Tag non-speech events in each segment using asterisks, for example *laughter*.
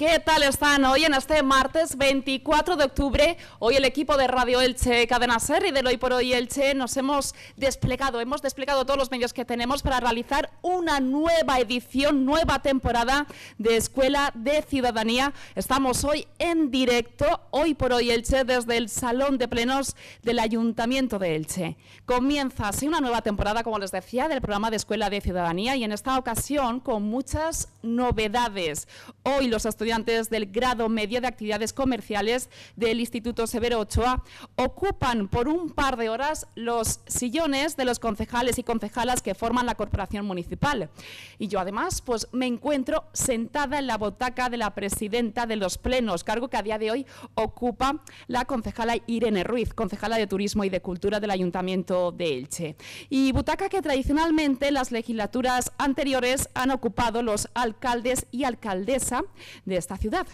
¿Qué tal están hoy en este martes 24 de octubre? Hoy el equipo de Radio Elche Cadena Ser y del Hoy por Hoy Elche nos hemos desplegado, hemos desplegado todos los medios que tenemos para realizar una nueva edición, nueva temporada de Escuela de Ciudadanía. Estamos hoy en directo, Hoy por Hoy Elche, desde el Salón de Plenos del Ayuntamiento de Elche. Comienza así una nueva temporada, como les decía, del programa de Escuela de Ciudadanía y en esta ocasión con muchas novedades. Hoy los estudiantes del grado medio de actividades comerciales del Instituto Severo Ochoa ocupan por un par de horas los sillones de los concejales y concejalas que forman la corporación municipal. Y yo además pues me encuentro sentada en la botaca de la presidenta de los plenos, cargo que a día de hoy ocupa la concejala Irene Ruiz, concejala de Turismo y de Cultura del Ayuntamiento de Elche. Y butaca que tradicionalmente las legislaturas anteriores han ocupado los alcaldes y alcaldesa de esta ciudad.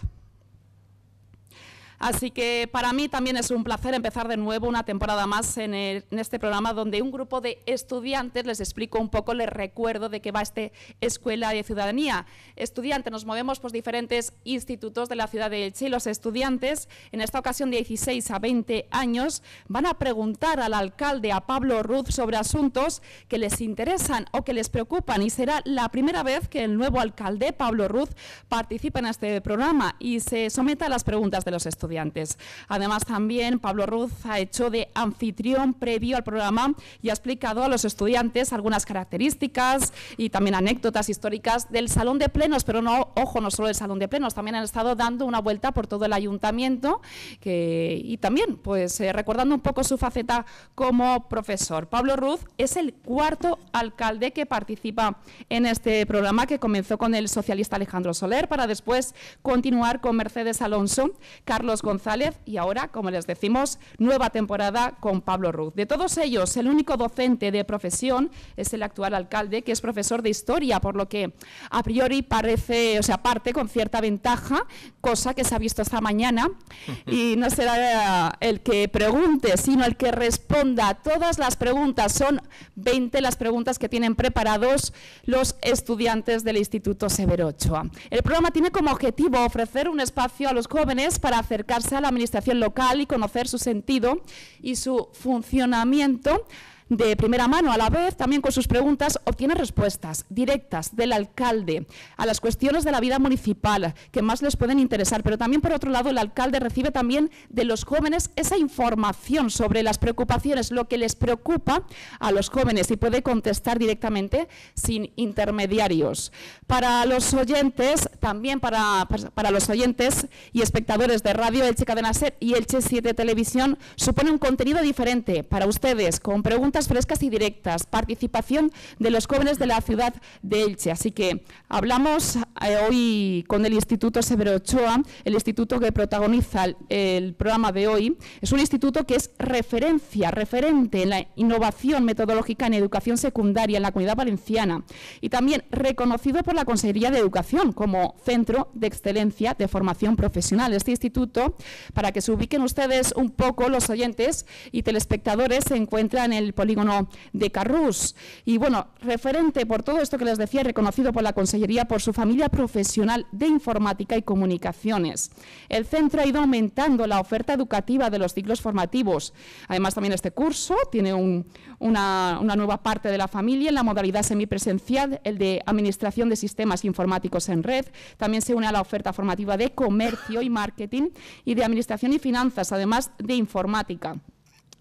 Así que para mí también es un placer empezar de nuevo una temporada más en, este programa donde un grupo de estudiantes, les explico un poco, les recuerdo de qué va este Escuela de Ciudadanía. estudiante. nos movemos por diferentes institutos de la ciudad de Chile. los estudiantes, en esta ocasión de 16 a 20 años, van a preguntar al alcalde, a Pablo Ruz, sobre asuntos que les interesan o que les preocupan y será la primera vez que el nuevo alcalde, Pablo Ruz, participa en este programa y se someta a las preguntas de los estudiantes estudiantes. Además, también Pablo Ruz ha hecho de anfitrión previo al programa y ha explicado a los estudiantes algunas características y también anécdotas históricas del Salón de Plenos, pero no, ojo, no solo del Salón de Plenos, también han estado dando una vuelta por todo el ayuntamiento y también pues eh, recordando un poco su faceta como profesor. Pablo Ruz es el cuarto alcalde que participa en este programa que comenzó con el socialista Alejandro Soler para después continuar con Mercedes Alonso, Carlos González y ahora, como les decimos, nueva temporada con Pablo Ruz. De todos ellos, el único docente de profesión es el actual alcalde, que es profesor de historia, por lo que a priori parece, o sea, parte con cierta ventaja, cosa que se ha visto esta mañana, *laughs* y no será el que pregunte, sino el que responda. a Todas las preguntas, son 20 las preguntas que tienen preparados los estudiantes del Instituto Severo Ochoa. El programa tiene como objetivo ofrecer un espacio a los jóvenes para hacer a la administración local y conocer su sentido y su funcionamiento de primera mano, a la vez también con sus preguntas obtiene respuestas directas del alcalde a las cuestiones de la vida municipal que más les pueden interesar, pero también por otro lado el alcalde recibe también de los jóvenes esa información sobre las preocupaciones, lo que les preocupa a los jóvenes y puede contestar directamente sin intermediarios. Para los oyentes, también para, pues, los oyentes y espectadores de Radio Elche Cadena Ser y Elche 7 Televisión, supone un contenido diferente para ustedes con preguntas frescas y directas, participación de los jóvenes de la ciudad de Elche. Así que hablamos eh, hoy con el Instituto Severo Ochoa, el instituto que protagoniza el, programa de hoy, es un instituto que es referencia, referente en la innovación metodológica en educación secundaria en la comunidad valenciana y también reconocido por la Consejería de Educación como Centro de Excelencia de Formación Profesional. Este instituto, para que se ubiquen ustedes un poco, los oyentes y telespectadores, se encuentra en el polígono de Carrús. Y bueno, referente por todo esto que les decía, reconocido por la Consejería, por su familia Profesional de Informática y Comunicaciones. El centro ha ido aumentando la oferta educativa de los ciclos formativos. Además, también este curso tiene una, una nueva parte de la familia en la modalidad semipresencial, el de Administración de Sistemas Informáticos en Red. También se une a la oferta formativa de Comercio y Marketing y de Administración y Finanzas, además de Informática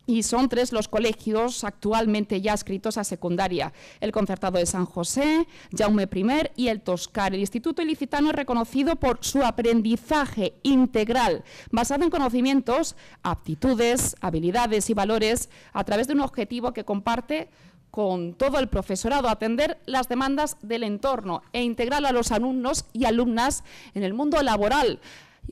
y son tres los colegios actualmente ya escritos a secundaria, el Concertado de San José, Jaume I y el Toscar. El Instituto Ilicitano es reconocido por su aprendizaje integral, basado en conocimientos, aptitudes, habilidades y valores, a través de un objetivo que comparte con todo el profesorado, atender las demandas del entorno e integrar a los alumnos y alumnas en el mundo laboral,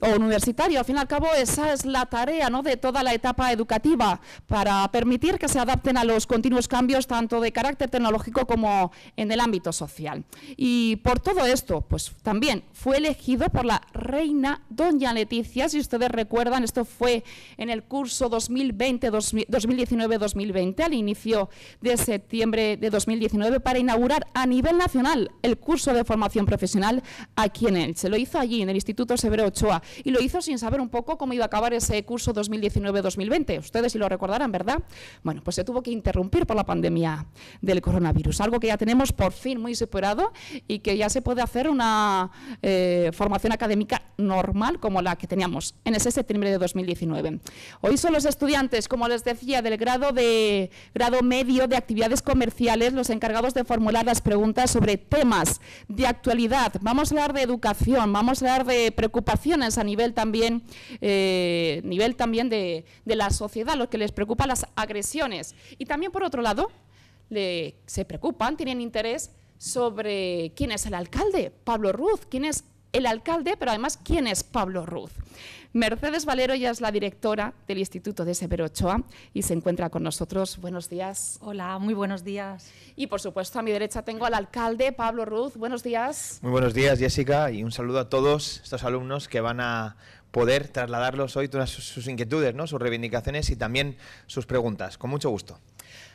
o universitario. Al fin y al cabo, esa es la tarea ¿no? de toda la etapa educativa, para permitir que se adapten a los continuos cambios, tanto de carácter tecnológico como en el ámbito social. Y por todo esto, pues también fue elegido por la reina Doña Leticia, si ustedes recuerdan, esto fue en el curso 2019-2020, al inicio de septiembre de 2019, para inaugurar a nivel nacional el curso de formación profesional aquí en Elche. Lo hizo allí, en el Instituto Severo Ochoa, y lo hizo sin saber un poco cómo iba a acabar ese curso 2019-2020. Ustedes si lo recordarán, ¿verdad? Bueno, pues se tuvo que interrumpir por la pandemia del coronavirus, algo que ya tenemos por fin muy superado y que ya se puede hacer una eh, formación académica normal como la que teníamos en ese septiembre de 2019. Hoy son los estudiantes, como les decía, del grado de grado medio de actividades comerciales los encargados de formular las preguntas sobre temas de actualidad. Vamos a hablar de educación, vamos a hablar de preocupaciones a nivel también, eh, nivel también de, la sociedad, lo que les preocupa las agresiones. Y también, por otro lado, se preocupan, tienen interés sobre quién es el alcalde, Pablo Ruz, quién es el alcalde, pero además quién es Pablo Ruz. Mercedes Valero ya es la directora del Instituto de Severo Ochoa y se encuentra con nosotros. Buenos días. Hola, muy buenos días. Y por supuesto a mi derecha tengo al alcalde Pablo Ruz. Buenos días. Muy buenos días, Jessica, y un saludo a todos estos alumnos que van a poder trasladarlos hoy todas sus inquietudes, ¿no? sus reivindicaciones y también sus preguntas. Con mucho gusto.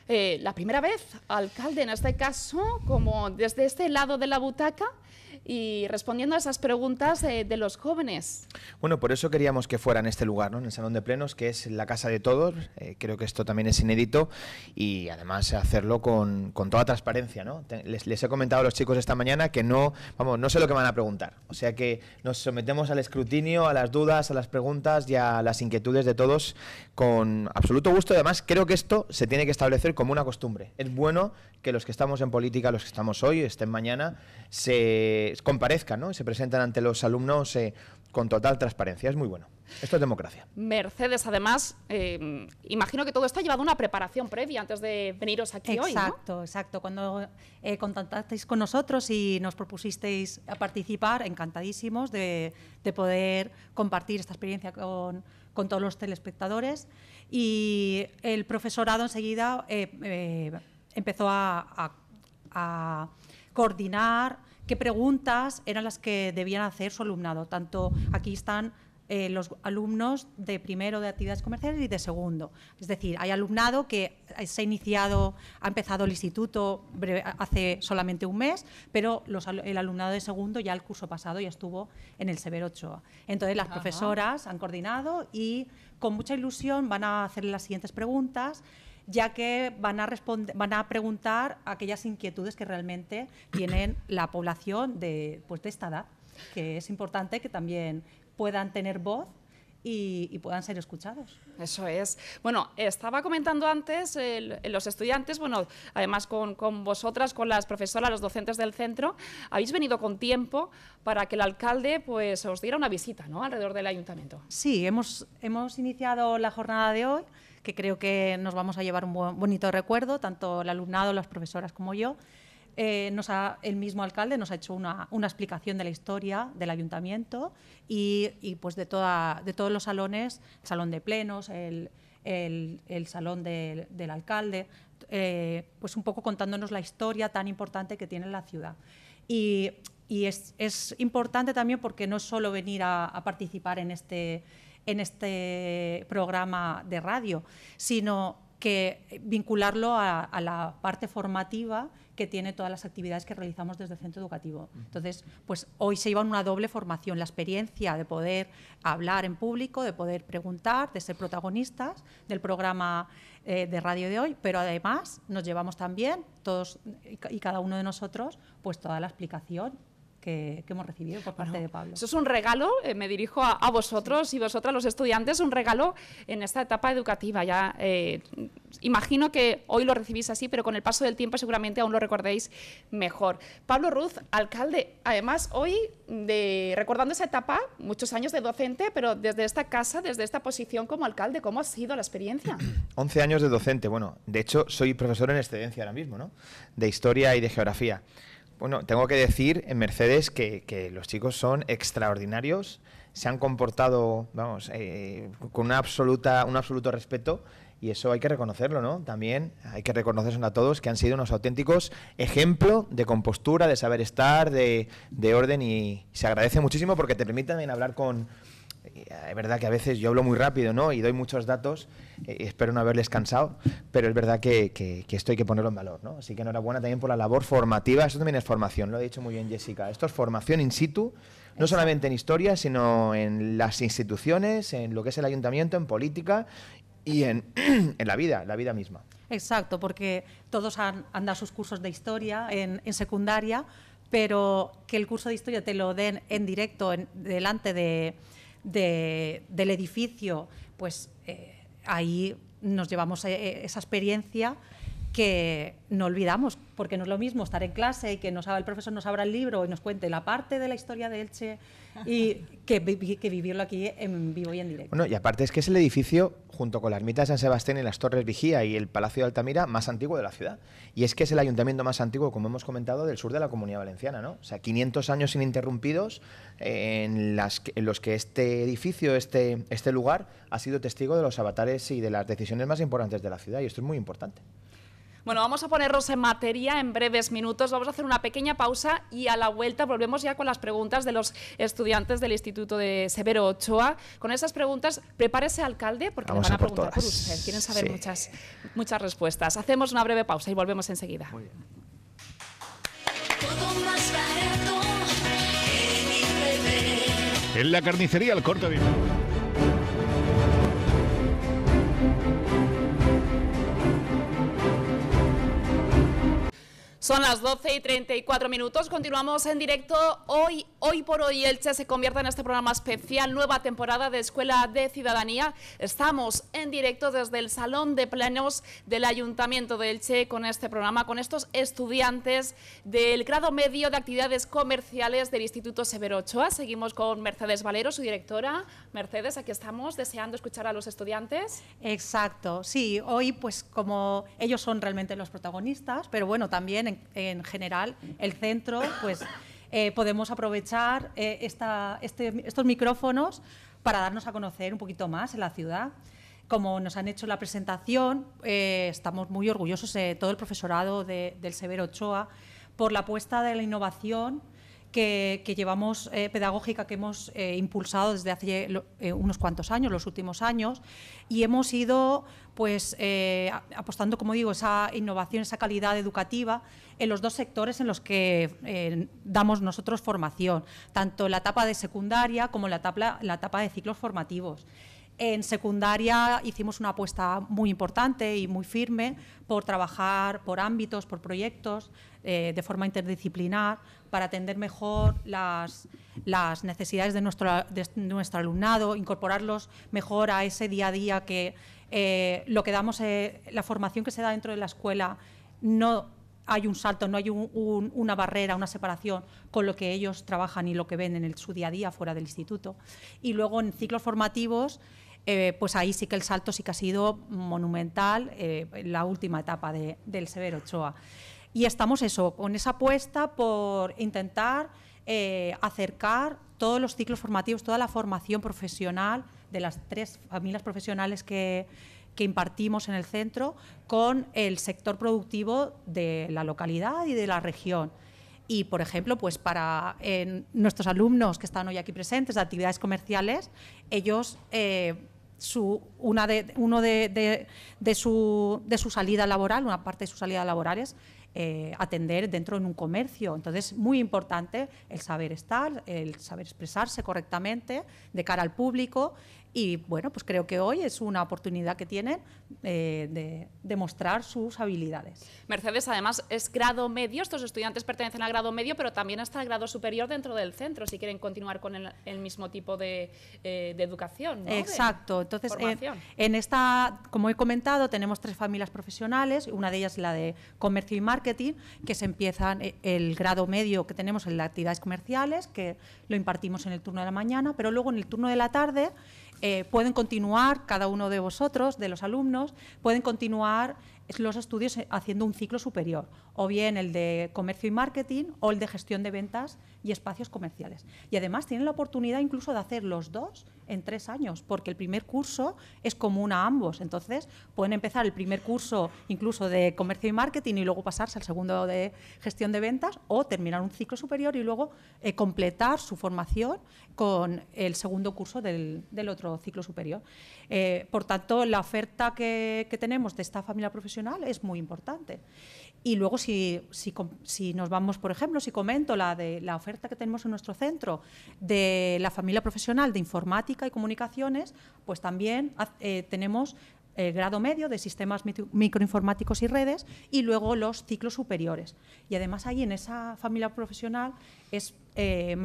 Eh, la primera vez, alcalde, en este caso, como desde este lado de la butaca, y respondiendo a esas preguntas de, los jóvenes. Bueno, por eso queríamos que fuera en este lugar, ¿no? en el Salón de Plenos, que es la casa de todos. Eh, creo que esto también es inédito y además hacerlo con, con toda transparencia. ¿no? Les, he comentado a los chicos esta mañana que no, vamos, no sé lo que van a preguntar. O sea que nos sometemos al escrutinio, a las dudas, a las preguntas y a las inquietudes de todos con absoluto gusto. Además, creo que esto se tiene que establecer como una costumbre. Es bueno que los que estamos en política, los que estamos hoy, estén mañana, se comparezcan ¿no? se presentan ante los alumnos eh, con total transparencia. Es muy bueno. Esto es democracia. Mercedes, además, eh, imagino que todo esto ha llevado una preparación previa antes de veniros aquí hoy. Exacto, exacto. Cuando eh, contactasteis con nosotros y nos propusisteis participar, encantadísimos de, poder compartir esta experiencia con, todos los telespectadores. Y el profesorado enseguida empezó a coordinar qué preguntas eran las que debían hacer su alumnado. Tanto aquí están eh, los alumnos de primero de actividades comerciales y de segundo. Es decir, hay alumnado que eh, se ha iniciado, ha empezado el instituto hace solamente un mes, pero el alumnado de segundo ya el curso pasado ya estuvo en el Severo Ochoa. Entonces, las profesoras han coordinado y con mucha ilusión van a hacer las siguientes preguntas ya que van a, responder, van a preguntar aquellas inquietudes que realmente tienen *coughs* la población pues, de, esta edad, que es importante que también puedan tener voz y, puedan ser escuchados. Eso es. Bueno, estaba comentando antes los estudiantes, bueno, además con, vosotras, con las profesoras, los docentes del centro, habéis venido con tiempo para que el alcalde pues, os diera una visita ¿no? alrededor del ayuntamiento. Sí, hemos, hemos iniciado la jornada de hoy que creo que nos vamos a llevar un bonito recuerdo, tanto el alumnado, las profesoras como yo. Eh, nos ha, el mismo alcalde nos ha hecho una, explicación de la historia del ayuntamiento y, pues de, toda, de todos los salones, el salón de plenos, el, el, salón del, alcalde, eh, pues un poco contándonos la historia tan importante que tiene la ciudad. Y, es, es, importante también porque no es solo venir a participar en este en este programa de radio, sino que vincularlo a, la parte formativa que tiene todas las actividades que realizamos desde el centro educativo. Entonces, pues hoy se lleva una doble formación, la experiencia de poder hablar en público, de poder preguntar, de ser protagonistas del programa eh, de radio de hoy, pero además nos llevamos también todos y cada uno de nosotros pues toda la explicación que, hemos recibido por parte de Pablo. Eso es un regalo, eh, me dirijo a, vosotros y vosotras, los estudiantes, un regalo en esta etapa educativa. Ya eh, imagino que hoy lo recibís así, pero con el paso del tiempo seguramente aún lo recordéis mejor. Pablo Ruz, alcalde, además hoy de, recordando esa etapa, muchos años de docente, pero desde esta casa, desde esta posición como alcalde, ¿cómo ha sido la experiencia? 11 *clears throat* años de docente, bueno, de hecho soy profesor en excedencia ahora mismo, ¿no? De historia y de geografía. Bueno, tengo que decir en Mercedes que, los chicos son extraordinarios, se han comportado, vamos, eh, con una absoluta, un absoluto respeto y eso hay que reconocerlo, ¿no? También hay que reconocer a todos que han sido unos auténticos ejemplo de compostura, de saber estar, de, de orden y se agradece muchísimo porque te permite también hablar con eh, es verdad que a veces yo hablo muy rápido ¿no? y doy muchos datos, eh, y espero no haberles cansado, pero es verdad que, que, esto hay que ponerlo en valor. ¿no? Así que enhorabuena también por la labor formativa, esto también es formación, lo ha dicho muy bien Jessica, esto es formación in situ, no solamente en historia, sino en las instituciones, en lo que es el ayuntamiento, en política y en, *clears throat* la vida, la vida misma. Exacto, porque todos han, dado sus cursos de historia en, secundaria, pero que el curso de historia te lo den en directo, delante de del edificio, pues eh, ahí nos llevamos eh, esa experiencia que no olvidamos, porque no es lo mismo estar en clase y que nos, el profesor nos abra el libro y nos cuente la parte de la historia de Elche y que, vivirlo aquí en vivo y en directo. Bueno, y aparte es que es el edificio, junto con la ermita de San Sebastián y las Torres Vigía y el Palacio de Altamira, más antiguo de la ciudad. Y es que es el ayuntamiento más antiguo, como hemos comentado, del sur de la Comunidad Valenciana, ¿no? O sea, 500 años ininterrumpidos en, los que este edificio, este, este lugar, ha sido testigo de los avatares y de las decisiones más importantes de la ciudad. Y esto es muy importante. Bueno, vamos a ponernos en materia en breves minutos. Vamos a hacer una pequeña pausa y a la vuelta volvemos ya con las preguntas de los estudiantes del Instituto de Severo Ochoa. Con esas preguntas, prepárese, alcalde, porque van a, preguntar por usted. Quieren saber muchas, muchas respuestas. Hacemos una breve pausa y volvemos enseguida. En la carnicería el corte de... Son las 12 y 34 minutos. Continuamos en directo. Hoy, hoy por hoy, Elche se convierte en este programa especial, nueva temporada de Escuela de Ciudadanía. Estamos en directo desde el Salón de Plenos del Ayuntamiento de Elche con este programa, con estos estudiantes del grado medio de actividades comerciales del Instituto Severo Ochoa. Seguimos con Mercedes Valero, su directora. Mercedes, aquí estamos deseando escuchar a los estudiantes. Exacto, sí. Hoy, pues como ellos son realmente los protagonistas, pero bueno, también en en, general el centro, pues eh, podemos aprovechar eh, este, estos micrófonos para darnos a conocer un poquito más en la ciudad. Como nos han hecho la presentación, eh, estamos muy orgullosos de todo el profesorado del Severo Ochoa por la apuesta de la innovación que, llevamos eh, pedagógica que hemos eh, impulsado desde hace eh, unos cuantos años, los últimos años, y hemos ido pues apostando, como digo, esa innovación, esa calidad educativa en los dos sectores en los que damos nosotros formación, tanto en la etapa de secundaria como en la etapa, de ciclos formativos. En secundaria hicimos una apuesta muy importante y muy firme por trabajar por ámbitos, por proyectos, de forma interdisciplinar, para atender mejor las, necesidades de nuestro, alumnado, incorporarlos mejor a ese día a día que eh, lo que damos, eh, la formación que se da dentro de la escuela, no hay un salto, no hay una barrera, una separación con lo que ellos trabajan y lo que ven en su día a día fuera del instituto. Y luego en ciclos formativos, eh, pues ahí sí que el salto sí que ha sido monumental la última etapa del Severo Ochoa. Y estamos eso, con esa apuesta por intentar eh, acercar todos los ciclos formativos, toda la formación profesional de las tres familias profesionales que, impartimos en el centro con el sector productivo de la localidad y de la región. Y, por ejemplo, pues para nuestros alumnos que están hoy aquí presentes de actividades comerciales, ellos eh, su, una de, uno de, de, su, salida laboral, una parte de su salida laboral es eh, atender dentro de un comercio. Entonces, muy importante el saber estar, el saber expresarse correctamente de cara al público y bueno, pues creo que hoy es una oportunidad que tienen eh, de demostrar sus habilidades. Mercedes, además, es grado medio, estos estudiantes pertenecen al grado medio, pero también hasta el grado superior dentro del centro, si quieren continuar con el, mismo tipo de, eh, educación. Exacto, entonces en, esta, como he comentado, tenemos tres familias profesionales, una de ellas es la de comercio y marketing, que se empiezan eh, el grado medio que tenemos en las actividades comerciales, que lo impartimos en el turno de la mañana, pero luego en el turno de la tarde eh, pueden continuar, cada uno de vosotros, de los alumnos, pueden continuar los estudios eh, haciendo un ciclo superior, o bien el de comercio y marketing o el de gestión de ventas y espacios comerciales. Y además tienen la oportunidad incluso de hacer los dos en tres años, porque el primer curso es común a ambos. Entonces pueden empezar el primer curso incluso de comercio y marketing y luego pasarse al segundo de gestión de ventas o terminar un ciclo superior y luego eh, completar su formación con el segundo curso del, del otro ciclo superior. Eh, por tanto, la oferta que, que tenemos de esta familia profesional es muy importante. Y luego si, si, nos vamos, por ejemplo, si comento la, de, la oferta que tenemos en nuestro centro de la familia profesional de informática y comunicaciones, pues también eh, tenemos el grado medio de sistemas microinformáticos y redes y luego los ciclos superiores. Y además ahí en esa familia profesional es, eh,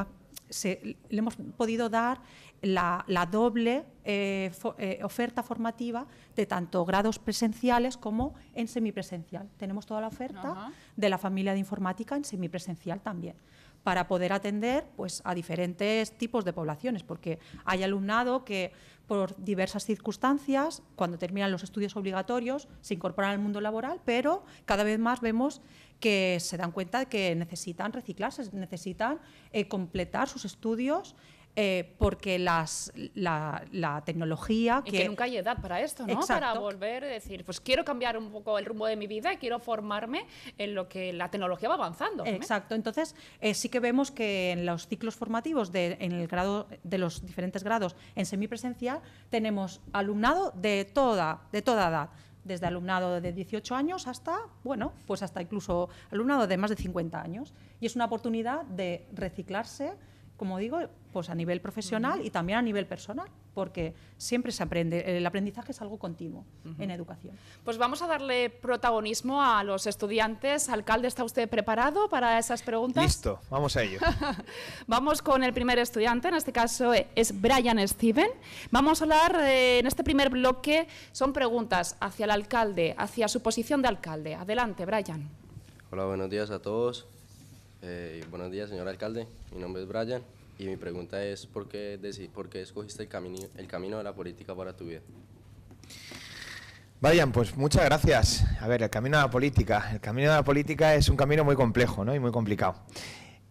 le hemos podido dar la, doble eh, eh, oferta formativa de tanto grados presenciales como en semipresencial. Tenemos toda la oferta de la familia de informática en semipresencial también para poder atender pues, a diferentes tipos de poblaciones, porque hay alumnado que por diversas circunstancias, cuando terminan los estudios obligatorios, se incorporan al mundo laboral, pero cada vez más vemos que se dan cuenta de que necesitan reciclarse, necesitan eh, completar sus estudios eh, porque la, tecnología... Y que, nunca hay edad para esto, ¿no? Para volver a decir, pues quiero cambiar un poco el rumbo de mi vida y quiero formarme en lo que la tecnología va avanzando. Exacto, entonces eh, sí que vemos que en los ciclos formativos de, en el grado, de los diferentes grados en semipresencial tenemos alumnado de toda, de toda edad desde alumnado de 18 años hasta, bueno, pues hasta incluso alumnado de más de 50 años. Y es una oportunidad de reciclarse, como digo, pues a nivel profesional y también a nivel personal, porque siempre se aprende, el aprendizaje es algo continuo en educación. Pues vamos a darle protagonismo a los estudiantes. Alcalde, ¿está usted preparado para esas preguntas? Listo, vamos a ello. *laughs* vamos con el primer estudiante, en este caso es Brian Steven. Vamos a hablar eh, en este primer bloque, son preguntas hacia el alcalde, hacia su posición de alcalde. Adelante, Brian. Hola, buenos días a todos. Eh, buenos días, señor alcalde. Mi nombre es Brian y mi pregunta es ¿por qué, por qué escogiste el, camino, el camino de la política para tu vida? Brian, pues muchas gracias. A ver, el camino de la política. El camino de la política es un camino muy complejo ¿no? y muy complicado.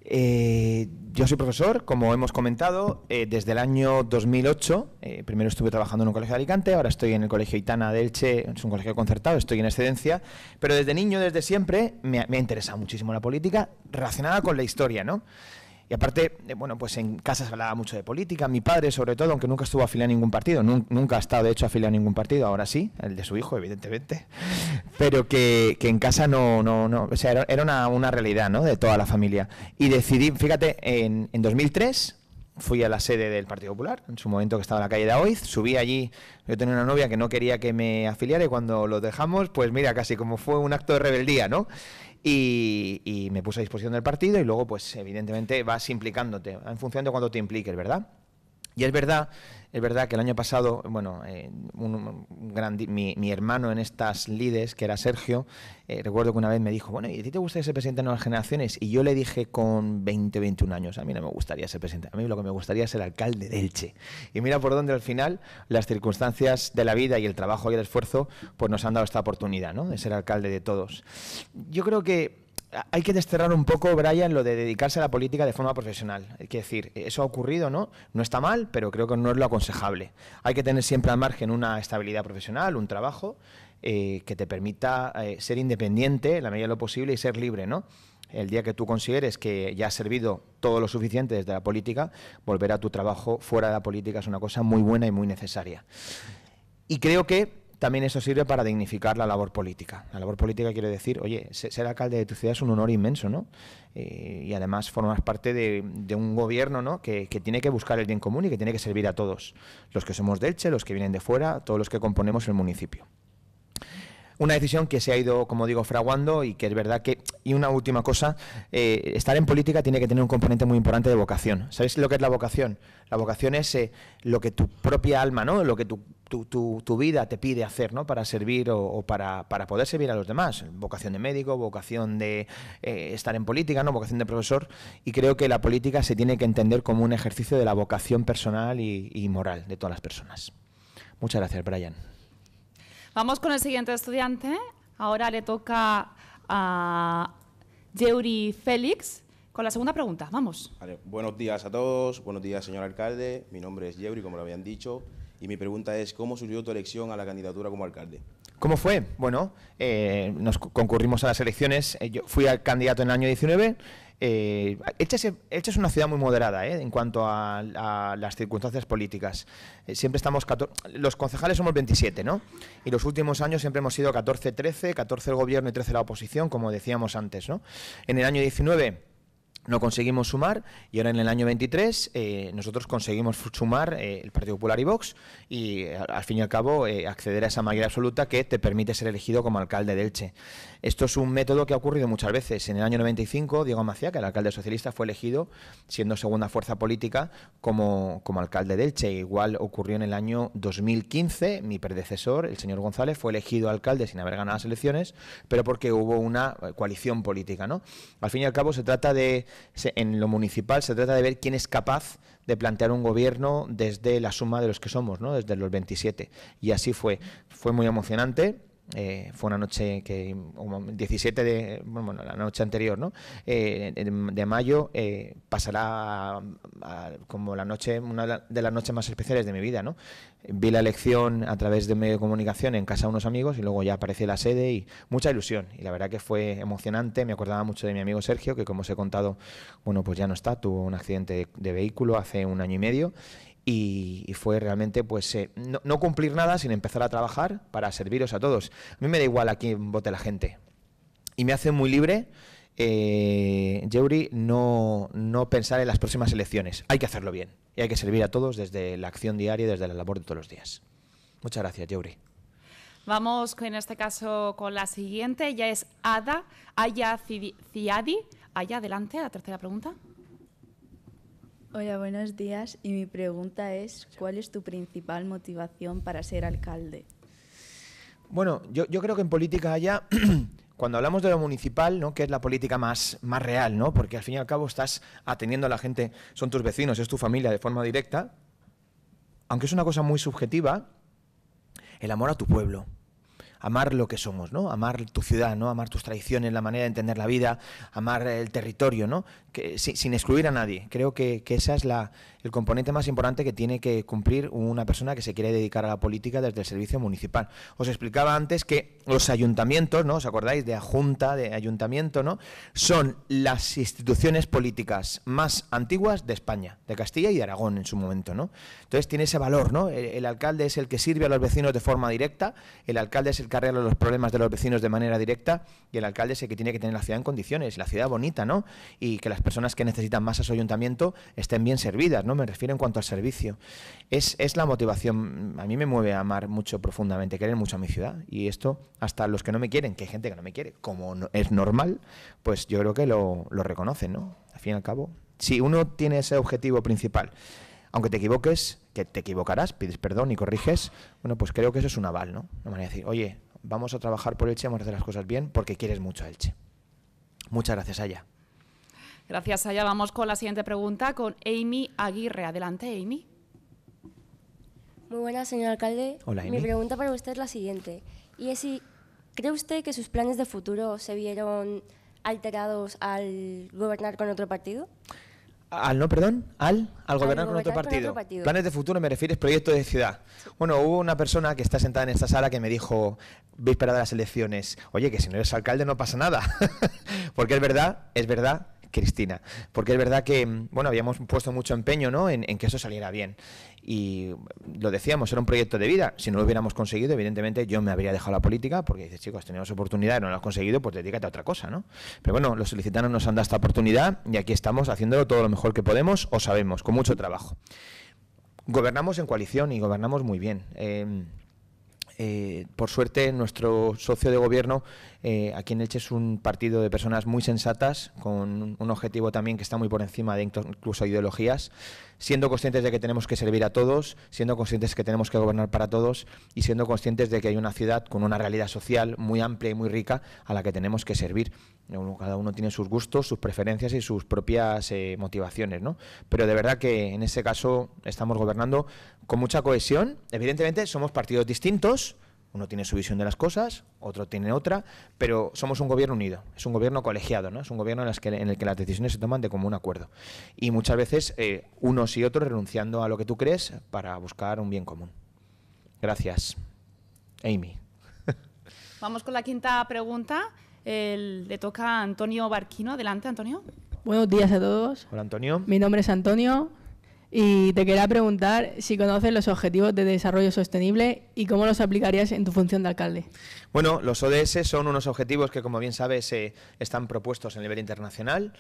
Eh, yo soy profesor, como hemos comentado, eh, desde el año 2008. Eh, primero estuve trabajando en un colegio de Alicante, ahora estoy en el colegio Itana de Elche, es un colegio concertado, estoy en excedencia. Pero desde niño, desde siempre, me, me ha interesado muchísimo la política relacionada con la historia, ¿no? Y aparte, eh, bueno, pues en casa se hablaba mucho de política. Mi padre, sobre todo, aunque nunca estuvo afiliado a ningún partido, nunca ha estado, de hecho, afiliado a ningún partido, ahora sí, el de su hijo, evidentemente, pero que, en casa no, no, no, o sea, era, una, realidad, ¿no?, de toda la familia. Y decidí, fíjate, en, en 2003 fui a la sede del Partido Popular, en su momento que estaba en la calle de Aoiz, subí allí, yo tenía una novia que no quería que me afiliara y cuando lo dejamos, pues mira, casi como fue un acto de rebeldía, ¿no? y, me puse a disposición del partido y luego, pues evidentemente, vas implicándote en función de cuando te impliques, ¿verdad? Y es verdad es verdad que el año pasado, bueno, eh, mi, hermano en estas lides, que era Sergio, eh, recuerdo que una vez me dijo, bueno, ¿y a ti te gusta ser presidente de Nuevas Generaciones? Y yo le dije con 20, 21 años, a mí no me gustaría ser presidente, a mí lo que me gustaría es ser alcalde de Elche. Y mira por dónde al final las circunstancias de la vida y el trabajo y el esfuerzo pues nos han dado esta oportunidad, ¿no? De ser alcalde de todos. Yo creo que hay que desterrar un poco, Brian, lo de dedicarse a la política de forma profesional. Es decir, eso ha ocurrido, ¿no? No está mal, pero creo que no es lo aconsejable. Hay que tener siempre al margen una estabilidad profesional, un trabajo eh, que te permita eh, ser independiente la medida de lo posible y ser libre, ¿no? El día que tú consideres que ya has servido todo lo suficiente desde la política, volver a tu trabajo fuera de la política es una cosa muy buena y muy necesaria. Y creo que también eso sirve para dignificar la labor política. La labor política quiere decir, oye, ser alcalde de tu ciudad es un honor inmenso, ¿no? Eh, y además formas parte de, un gobierno, ¿no? Que, que, tiene que buscar el bien común y que tiene que servir a todos, los que somos de los que vienen de fuera, todos los que componemos el municipio una decisión que se ha ido, como digo, fraguando y que es verdad que, y una última cosa, eh, estar en política tiene que tener un componente muy importante de vocación. ¿Sabéis lo que es la vocación? La vocación es eh, lo que tu propia alma, ¿no? Lo que tu, tu, tu, vida te pide hacer, ¿no? Para servir o, para, poder servir a los demás. Vocación de médico, vocación de eh, estar en política, ¿no? Vocación de profesor. Y creo que la política se tiene que entender como un ejercicio de la vocación personal y, y moral de todas las personas. Muchas gracias, Brian. Vamos con el siguiente estudiante. Ahora le toca a Yeuri Félix con la segunda pregunta. Vamos. buenos días a todos. Buenos días, señor alcalde. Mi nombre es Yeuri, como lo habían dicho. Y mi pregunta es, ¿cómo surgió tu elección a la candidatura como alcalde? ¿Cómo fue? Bueno, eh, nos concurrimos a las elecciones. Eh, yo fui al candidato en el año 19 Elche, eh, es una ciudad muy moderada eh, en cuanto a, las circunstancias políticas. Eh, siempre estamos. los concejales somos 27, ¿no? Y los últimos años siempre hemos sido 14-13, 14 el gobierno y 13 la oposición, como decíamos antes, ¿no? En el año 19 no conseguimos sumar y ahora en el año 23 nosotros conseguimos sumar el Partido Popular y Vox y al fin y al cabo acceder a esa mayoría absoluta que te permite ser elegido como alcalde de Elche. Esto es un método que ha ocurrido muchas veces. En el año 95, Diego Maciá, que era alcalde socialista, fue elegido, siendo segunda fuerza política, como, alcalde de Elche. Igual ocurrió en el año 2015, mi predecesor, el señor González, fue elegido alcalde sin haber ganado las elecciones, pero porque hubo una eh, coalición política. ¿no? Al fin y al cabo, se trata de, en lo municipal, se trata de ver quién es capaz de plantear un gobierno desde la suma de los que somos, ¿no? desde los 27. Y así fue. Fue muy emocionante eh, fue una noche que, 17 de, bueno, la noche anterior, ¿no? Eh, de mayo eh, pasará como la noche, una de las noches más especiales de mi vida, Vi la elección a través de medio de comunicación en casa de unos amigos y luego ya apareció la sede y mucha ilusión. Y la verdad que fue emocionante, me acordaba mucho de mi amigo Sergio, que como os he contado, bueno, pues ya no está, tuvo un accidente de vehículo hace un año y medio y, fue realmente pues eh, no, cumplir nada sin empezar a trabajar para serviros a todos. A mí me da igual a quién vote la gente y me hace muy libre. Eh, no, pensar en las próximas elecciones. Hay que hacerlo bien y hay que servir a todos desde la acción diaria y desde la labor de todos los días. Muchas gracias, Yeuri. Vamos en este caso con la siguiente, ya es Ada Aya Ciadi. Allá adelante, la tercera pregunta. Hola, buenos días. Y mi pregunta es, ¿cuál es tu principal motivación para ser alcalde? Bueno, yo, creo que en política allá, *clears throat* cuando hablamos de lo municipal, ¿no? que es la política más, real, ¿no? porque al fin y al cabo estás atendiendo a la gente, son tus vecinos, es tu familia de forma directa, aunque es una cosa muy subjetiva, el amor a tu pueblo amar lo que somos, ¿no? Amar tu ciudad, ¿no? Amar tus tradiciones, la manera de entender la vida, amar el territorio, ¿no? sin, excluir a nadie. Creo que, que ese es la, el componente más importante que tiene que cumplir una persona que se quiere dedicar a la política desde el servicio municipal. Os explicaba antes que los ayuntamientos, ¿no? ¿Os acordáis de junta, de ayuntamiento, ¿no? Son las instituciones políticas más antiguas de España, de Castilla y de Aragón en su momento, ¿no? Entonces tiene ese valor, ¿no? El, alcalde es el que sirve a los vecinos de forma directa, el alcalde es el cargarlo los problemas de los vecinos de manera directa y el alcalde sé que tiene que tener la ciudad en condiciones, la ciudad bonita, ¿no? Y que las personas que necesitan más a su ayuntamiento estén bien servidas, ¿no? Me refiero en cuanto al servicio. Es, es la motivación, a mí me mueve a amar mucho profundamente, querer mucho a mi ciudad y esto hasta los que no me quieren, que hay gente que no me quiere, como es normal, pues yo creo que lo, lo reconocen, ¿no? Al fin y al cabo, si uno tiene ese objetivo principal, aunque te equivoques, que te equivocarás, pides perdón y corriges, bueno, pues creo que eso es un aval, ¿no? Una manera de decir, oye, vamos a trabajar por Elche, vamos a hacer las cosas bien porque quieres mucho a Elche. Muchas gracias, Aya. Gracias, Aya. Vamos con la siguiente pregunta con Amy Aguirre. Adelante, Amy. Muy buenas, señor alcalde. Hola, Amy. Mi pregunta para usted es la siguiente. Y es si cree usted que sus planes de futuro se vieron alterados al gobernar con otro partido? Al no, perdón, al, al gobernar, con, otro partido. Planes de futuro, me refieres, proyecto de ciudad. Bueno, hubo una persona que está sentada en esta sala que me dijo, víspera de las elecciones, oye, que si no eres alcalde no pasa nada. *laughs* Porque es verdad, es verdad Cristina. Porque es verdad que, mm, bueno, habíamos puesto mucho empeño ¿no? en, que eso saliera bien. Y lo decíamos, era un proyecto de vida. Si no lo hubiéramos conseguido, evidentemente yo me habría dejado la política porque dices, chicos, tenemos oportunidad y no lo has conseguido, pues dedícate a otra cosa, ¿no? Pero bueno, los solicitanos nos han dado esta oportunidad y aquí estamos haciéndolo todo lo mejor que podemos o sabemos, con mucho trabajo. Gobernamos en coalición y gobernamos muy bien. Em, eh, por suerte, nuestro socio de gobierno eh, aquí en Elche es un partido de personas muy sensatas, con un objetivo también que está muy por encima de incluso ideologías, siendo conscientes de que tenemos que servir a todos, siendo conscientes de que tenemos que gobernar para todos y siendo conscientes de que hay una ciudad con una realidad social muy amplia y muy rica a la que tenemos que servir cada uno tiene sus gustos, sus preferencias y sus propias eh, motivaciones, ¿no? Pero de verdad que en ese caso estamos gobernando con mucha cohesión. Evidentemente somos partidos distintos, uno tiene su visión de las cosas, otro tiene otra, pero somos un gobierno unido, es un gobierno colegiado, ¿no? Es un gobierno en, el que las decisiones se toman de común acuerdo. Y muchas veces eh, unos y otros renunciando a lo que tú crees para buscar un bien común. Gracias. Amy. Vamos con la quinta pregunta le toca a Antonio Barquino. Adelante, Antonio. Buenos días a todos. Hola, Antonio. Mi nombre es Antonio y te quería preguntar si conoces los objetivos de desarrollo sostenible y cómo los aplicarías en tu función de alcalde. Bueno, los ODS son unos objetivos que, como bien sabes, eh, están propuestos a nivel internacional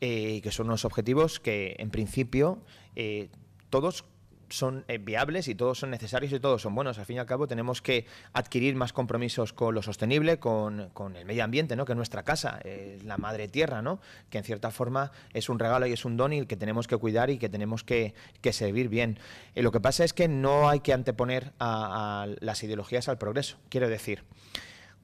eh, y que son unos objetivos que, en principio, eh, todos son eh, viables y todos son necesarios y todos son buenos. Al fin y al cabo tenemos que adquirir más compromisos con lo sostenible, con, el medio ambiente, ¿no? que es nuestra casa, la madre tierra, ¿no? que en cierta forma es un regalo y es un don y que tenemos que cuidar y que tenemos que, servir bien. Eh, lo que pasa es que no hay que anteponer a, a las ideologías al progreso, quiero decir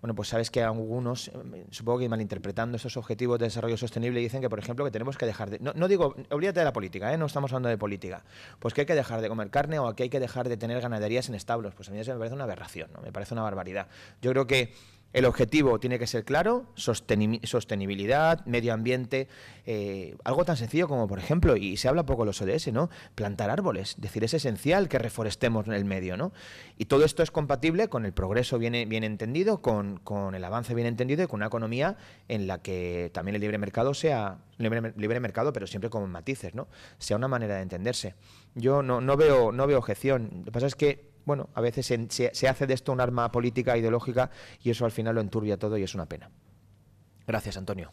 bueno, pues sabes que algunos, eh, supongo que malinterpretando estos objetivos de desarrollo sostenible, dicen que, por ejemplo, que tenemos que dejar de... No, no digo, olvídate de la política, ¿eh? no estamos hablando de política. Pues que hay que dejar de comer carne o que hay que dejar de tener ganaderías en establos. Pues a mí eso me parece una aberración, ¿no? me parece una barbaridad. Yo creo que el objetivo tiene que ser claro, sostenibilidad, medio ambiente, eh, algo tan sencillo como, por ejemplo, y se habla poco los ODS, ¿no? Plantar árboles, es decir, es esencial que reforestemos el medio, ¿no? Y todo esto es compatible con el progreso bien, entendido, con, el avance bien entendido y con una economía en la que también el libre mercado sea libre, mercado, pero siempre con matices, ¿no? Sea una manera de entenderse. Yo no, veo no veo objeción. Lo que pasa es que bueno, a veces se, hace de esto un arma política, ideológica, y eso al final lo enturbia todo y es una pena. Gracias, Antonio.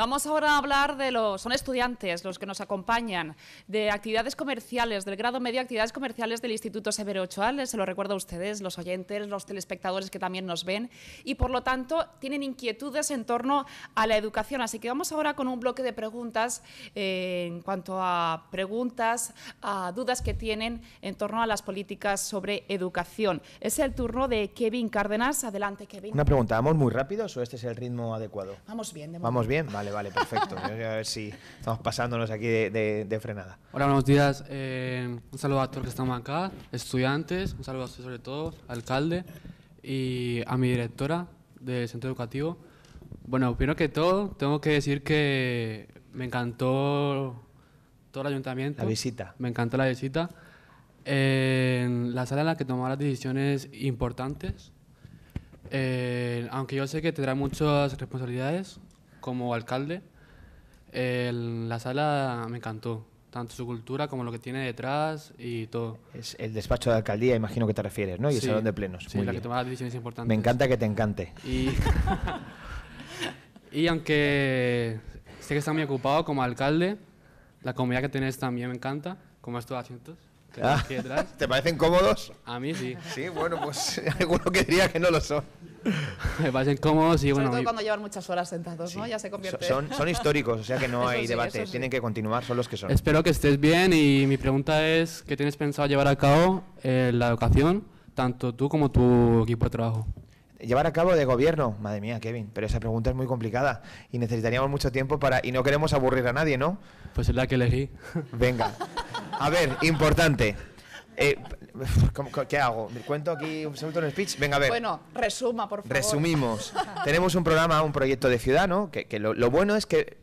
Vamos ahora a hablar de los, son estudiantes los que nos acompañan, de actividades comerciales, del grado medio actividades comerciales del Instituto Severo Ochoa, se lo recuerdo a ustedes, los oyentes, los telespectadores que también nos ven y por lo tanto tienen inquietudes en torno a la educación. Así que vamos ahora con un bloque de preguntas eh, en cuanto a preguntas, a dudas que tienen en torno a las políticas sobre educación. Es el turno de Kevin Cárdenas. Adelante, Kevin. Una pregunta, ¿vamos muy rápidos o este es el ritmo adecuado? Vamos bien, Vamos bien, vale. Vale, perfecto. a ver si estamos pasándonos aquí de, frenada. Hola, buenos días. Eh, un saludo a todos los que estamos acá, estudiantes, un saludo a usted sobre todo, alcalde y a mi directora del centro educativo. Bueno, primero que todo, tengo que decir que me encantó todo el ayuntamiento. La visita. Me encantó la visita. Eh, la sala en la que tomaba las decisiones importantes. Eh, aunque yo sé que tendrá muchas responsabilidades, como alcalde, la sala me encantó, tanto su cultura como lo que tiene detrás y todo. Es el despacho de alcaldía, imagino que te refieres, ¿no? Y el salón de plenos. Sí, la que toma las decisiones importantes. Me encanta que te encante. Y, *laughs* y aunque sé que está muy ocupado como alcalde, la comunidad que tenés también me encanta, como estos asientos. Ah. ¿Te parecen cómodos? A mí sí. Sí, bueno, pues *laughs* alguno que diría que no lo son. Me parecen cómodos y Sobre bueno. Todo cuando llevan muchas horas sentados, ¿no? Ya se convierte. Son, son *laughs* históricos, o sea que no hay debate. Tienen que continuar, son los que son. Espero que estés bien y mi pregunta es: ¿qué tienes pensado llevar a cabo en eh, la educación, tanto tú como tu equipo de trabajo? llevar a cabo de gobierno? Madre mía, Kevin, pero esa pregunta es muy complicada y necesitaríamos mucho tiempo para... Y no queremos aburrir a nadie, ¿no? Pues es la que elegí. *laughs* Venga. A ver, importante. Eh, ¿Qué hago? ¿Me ¿Cuento aquí un segundo en speech? Venga, a ver. Bueno, resuma, por favor. Resumimos. *laughs* Tenemos un programa, un proyecto de ciudad, ¿no? Que, lo bueno es que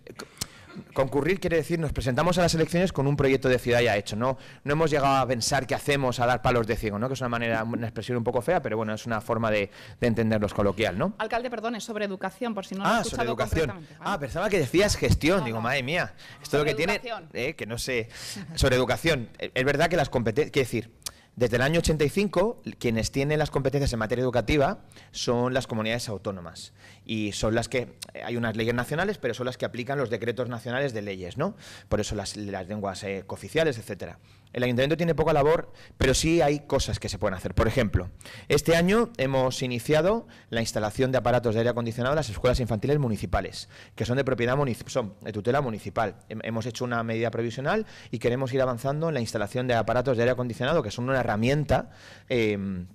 concurrir quiere decir nos presentamos a las elecciones con un proyecto de ciudad ya hecho, ¿no? No hemos llegado a pensar qué hacemos, a dar palos de ciego, ¿no? Que es una manera, una expresión un poco fea, pero bueno, es una forma de, entenderlos coloquial, ¿no? Alcalde, perdón, es sobre educación, por si no lo ah, escuchado sobre educación. Ah, pensaba que decías gestión, digo, madre mía, esto lo que tiene, eh, que no sé, sobre educación. Es verdad que las competencias, quiero decir, desde el año 85, quienes tienen las competencias en materia educativa son las comunidades autónomas y son las que eh, hay unas leyes nacionales, pero son las que aplican los decretos nacionales de leyes, ¿no? Por eso las, lenguas eh, cooficiales, etcétera. El ayuntamiento tiene poca labor, pero sí hay cosas que se pueden hacer. Por ejemplo, este año hemos iniciado la instalación de aparatos de aire acondicionado en las escuelas infantiles municipales, que son de propiedad son de tutela municipal. Hemos hecho una medida provisional y queremos ir avanzando en la instalación de aparatos de aire acondicionado, que son una herramienta em,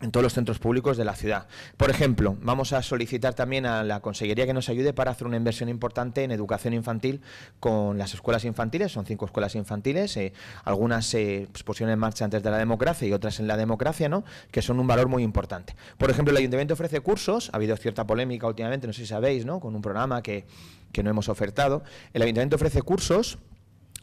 en todos los centros públicos de la ciudad. Por ejemplo, vamos a solicitar también a la Consellería que nos ayude para hacer una inversión importante en educación infantil con las escuelas infantiles, son cinco escuelas infantiles, eh, algunas eh, se pues, pusieron en marcha antes de la democracia y otras en la democracia, ¿no? que son un valor muy importante. Por ejemplo, el Ayuntamiento ofrece cursos, ha habido cierta polémica últimamente, no sé si sabéis, ¿no? con un programa que, que no hemos ofertado. El Ayuntamiento ofrece cursos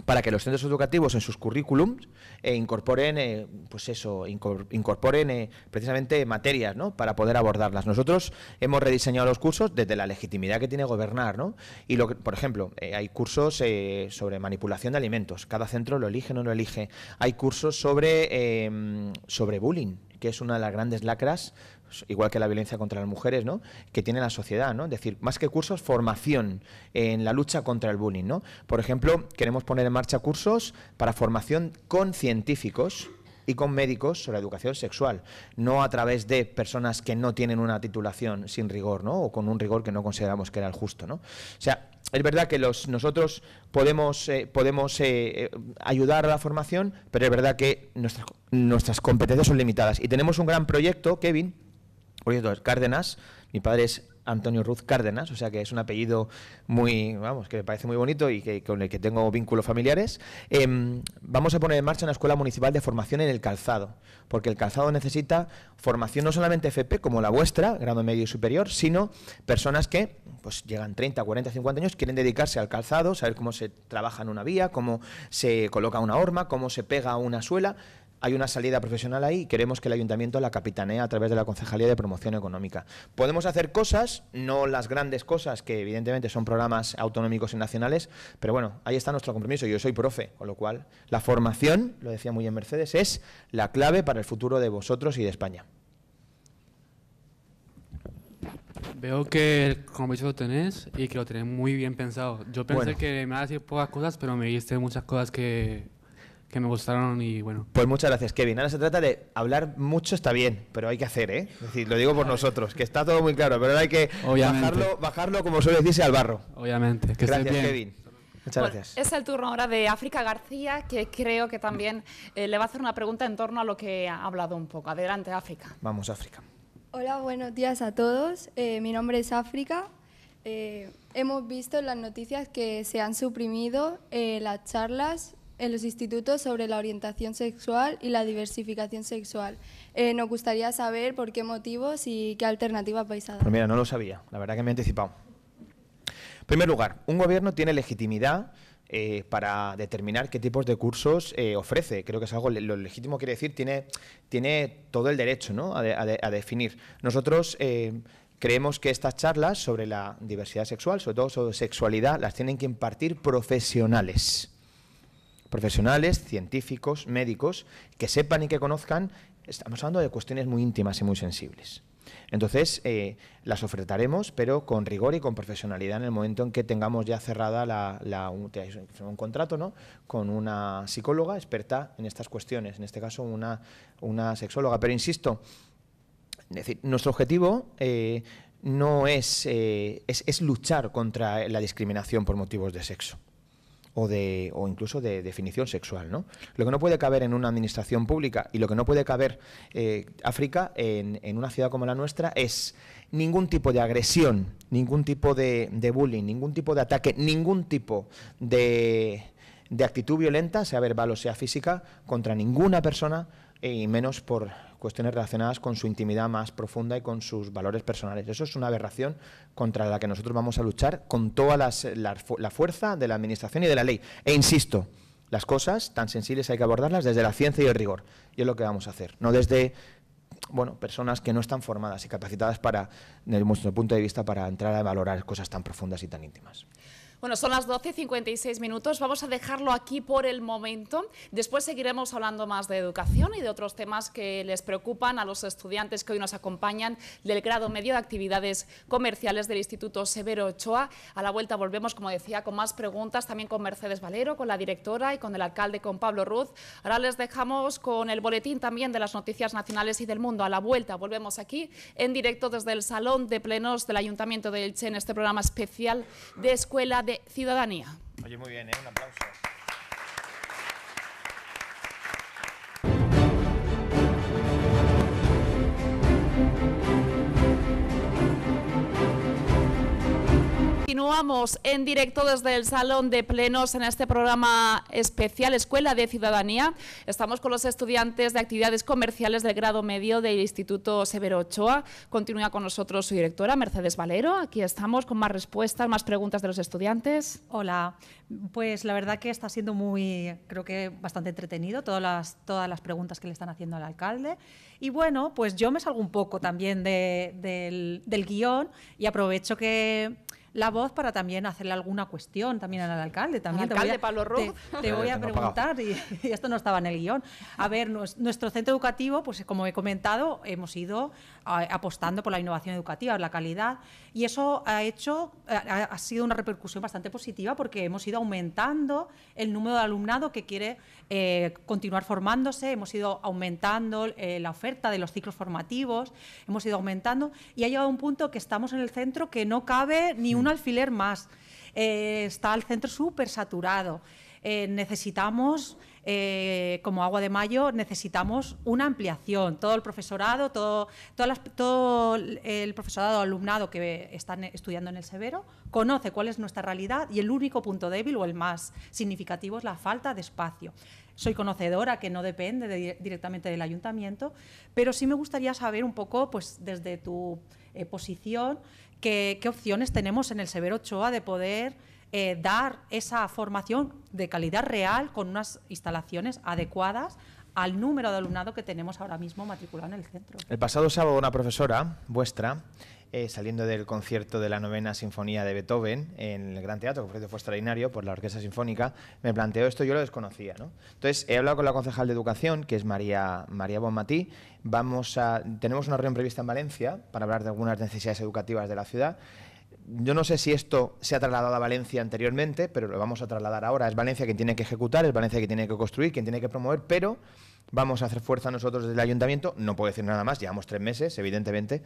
para que los centros educativos en sus currículums eh, incorporen, eh, pues eso, incorporen eh, precisamente materias, Para poder abordarlas. Nosotros hemos rediseñado los cursos desde la legitimidad que tiene gobernar, ¿no? Y lo por ejemplo, hay cursos sobre manipulación de alimentos. Cada centro lo elige o no lo elige. Hay cursos sobre sobre bullying que es una de las grandes lacras igual que la violencia contra las mujeres, ¿no? que tiene la sociedad, ¿no? Es decir, más que cursos, formación en la lucha contra el bullying, ¿no? Por ejemplo, queremos poner en marcha cursos para formación con científicos y con médicos sobre educación sexual, no a través de personas que no tienen una titulación sin rigor, ¿no? O con un rigor que no consideramos que era el justo, ¿no? O sea, es verdad que los, nosotros podemos, eh, podemos eh, eh, ayudar a la formación, pero es verdad que nuestras, nuestras competencias son limitadas. Y tenemos un gran proyecto, Kevin, por ejemplo, Cárdenas, mi padre es Antonio Ruz Cárdenas, o sea que es un apellido muy, vamos, que me parece muy bonito y que, con el que tengo vínculos familiares. Em, vamos a poner en marcha una escuela municipal de formación en el calzado, porque el calzado necesita formación no solamente FP como la vuestra, grado medio y superior, sino personas que pues llegan 30, 40, 50 años, quieren dedicarse al calzado, saber cómo se trabaja en una vía, cómo se coloca una horma, cómo se pega una suela hay una salida profesional ahí y queremos que el ayuntamiento la capitanee a través de la Concejalía de Promoción Económica. Podemos hacer cosas, no las grandes cosas, que evidentemente son programas autonómicos y nacionales, pero bueno, ahí está nuestro compromiso. Yo soy profe, con lo cual la formación, lo decía muy bien Mercedes, es la clave para el futuro de vosotros y de España. Veo que el compromiso lo tenés y que lo tenés muy bien pensado. Yo pensé que me ibas a decir pocas cosas, pero me dijiste muchas cosas que que me gustaron y bueno. Pues muchas gracias, Kevin. Ahora se trata de hablar mucho, está bien, pero hay que hacer, ¿eh? Es decir, lo digo por nosotros, que está todo muy claro, pero ahora hay que bajarlo, bajarlo, como suele decirse, al barro. Obviamente, que gracias, bien. Kevin. Muchas gracias. Es el turno ahora de África García, que creo que también eh, le va a hacer una pregunta en torno a lo que ha hablado un poco. Adelante, África. Vamos, África. Hola, buenos días a todos. Eh, mi nombre es África. Eh, hemos visto en las noticias que se han suprimido las charlas en los institutos sobre la orientación sexual y la diversificación sexual. Eh, nos gustaría saber por qué motivos y qué alternativas vais a dar. Pues mira, no lo sabía, la verdad que me he anticipado. En primer lugar, un gobierno tiene legitimidad eh, para determinar qué tipos de cursos eh, ofrece. Creo que es algo, lo legítimo quiere decir, tiene, tiene todo el derecho ¿no? a, definir. Nosotros creemos que estas charlas sobre la diversidad sexual, sobre todo sobre sexualidad, las tienen que impartir profesionales profesionales, científicos, médicos, que sepan y que conozcan, estamos hablando de cuestiones muy íntimas y muy sensibles. Entonces, eh, las ofertaremos, pero con rigor y con profesionalidad en el momento en que tengamos ya cerrada la, un, contrato ¿no? con una psicóloga experta en estas cuestiones, en este caso una, sexóloga. Pero insisto, nuestro objetivo eh, no eh, es, es luchar contra la discriminación por motivos de sexo o, de, o incluso de definición sexual. ¿no? Lo que no puede caber en una administración pública y lo que no puede caber eh, África en, una ciudad como la nuestra es ningún tipo de agresión, ningún tipo de, bullying, ningún tipo de ataque, ningún tipo de, de actitud violenta, sea verbal o sea física, contra ninguna persona eh, y menos por, cuestiones relacionadas con su intimidad más profunda y con sus valores personales. Eso es una aberración contra la que nosotros vamos a luchar con toda la, fuerza de la Administración y de la ley. E insisto, las cosas tan sensibles hay que abordarlas desde la ciencia y el rigor. Y es lo que vamos a hacer, no desde bueno, personas que no están formadas y capacitadas para, desde nuestro punto de vista, para entrar a valorar cosas tan profundas y tan íntimas. Bueno, son las 12.56 minutos. Vamos a dejarlo aquí por el momento. Después seguiremos hablando más de educación y de otros temas que les preocupan a los estudiantes que hoy nos acompañan del grado medio de actividades comerciales del Instituto Severo Ochoa. A la vuelta volvemos, como decía, con más preguntas, también con Mercedes Valero, con la directora y con el alcalde, con Pablo Ruz. Ahora les dejamos con el boletín también de las noticias nacionales y del mundo. A la vuelta volvemos aquí en directo desde el Salón de Plenos del Ayuntamiento de Elche en este programa especial de Escuela de ciudadanía. Oye, muy bien, ¿eh? un aplauso. Continuamos en directo desde el Salón de Plenos en este programa especial Escuela de Ciudadanía. Estamos con los estudiantes de actividades comerciales del grado medio del Instituto Severo Ochoa. Continúa con nosotros su directora, Mercedes Valero. Aquí estamos con más respuestas, más preguntas de los estudiantes. Hola, pues la verdad que está siendo muy, creo que bastante entretenido todas las, todas las preguntas que le están haciendo al alcalde. Y bueno, pues yo me salgo un poco también del, del guión y aprovecho que la voz para también hacerle alguna cuestión también al alcalde. También te voy a, Rojo. Te, voy a preguntar, *laughs* y, esto no estaba en el guión. A ver, nuestro centro educativo, pues como he comentado, hemos ido apostando por la innovación educativa, la calidad, y eso ha hecho, ha, sido una repercusión bastante positiva porque hemos ido aumentando el número de alumnado que quiere eh, continuar formándose, hemos ido aumentando eh, la oferta de los ciclos formativos, hemos ido aumentando y ha llegado un punto que estamos en el centro que no cabe ni un mm. alfiler más. Eh, está el centro súper saturado. Eh, necesitamos, eh, como agua de mayo, necesitamos una ampliación. Todo el profesorado, todo, el profesorado alumnado que están estudiando en el Severo conoce cuál es nuestra realidad y el único punto débil o el más significativo es la falta de espacio. Soy conocedora que no depende directamente del ayuntamiento, pero sí me gustaría saber un poco, pues desde tu posición, qué, opciones tenemos en el Severo Ochoa de poder eh, dar esa formación de calidad real con unas instalaciones adecuadas al número de alumnado que tenemos ahora mismo matriculado en el centro. El pasado sábado una profesora vuestra eh, saliendo del concierto de la novena sinfonía de Beethoven en el Gran Teatro, que por fue extraordinario por la Orquesta Sinfónica, me planteó esto, yo lo desconocía. ¿no? Entonces he hablado con la concejal de Educación, que es María, María Bonmatí, Vamos a, tenemos una reunión prevista en Valencia para hablar de algunas necesidades educativas de la ciudad. Yo no sé si esto se ha trasladado a Valencia anteriormente, pero lo vamos a trasladar ahora. Es Valencia quien tiene que ejecutar, es Valencia quien tiene que construir, quien tiene que promover, pero Vamos a hacer fuerza nosotros desde el ayuntamiento. No puedo decir nada más, llevamos tres meses, evidentemente,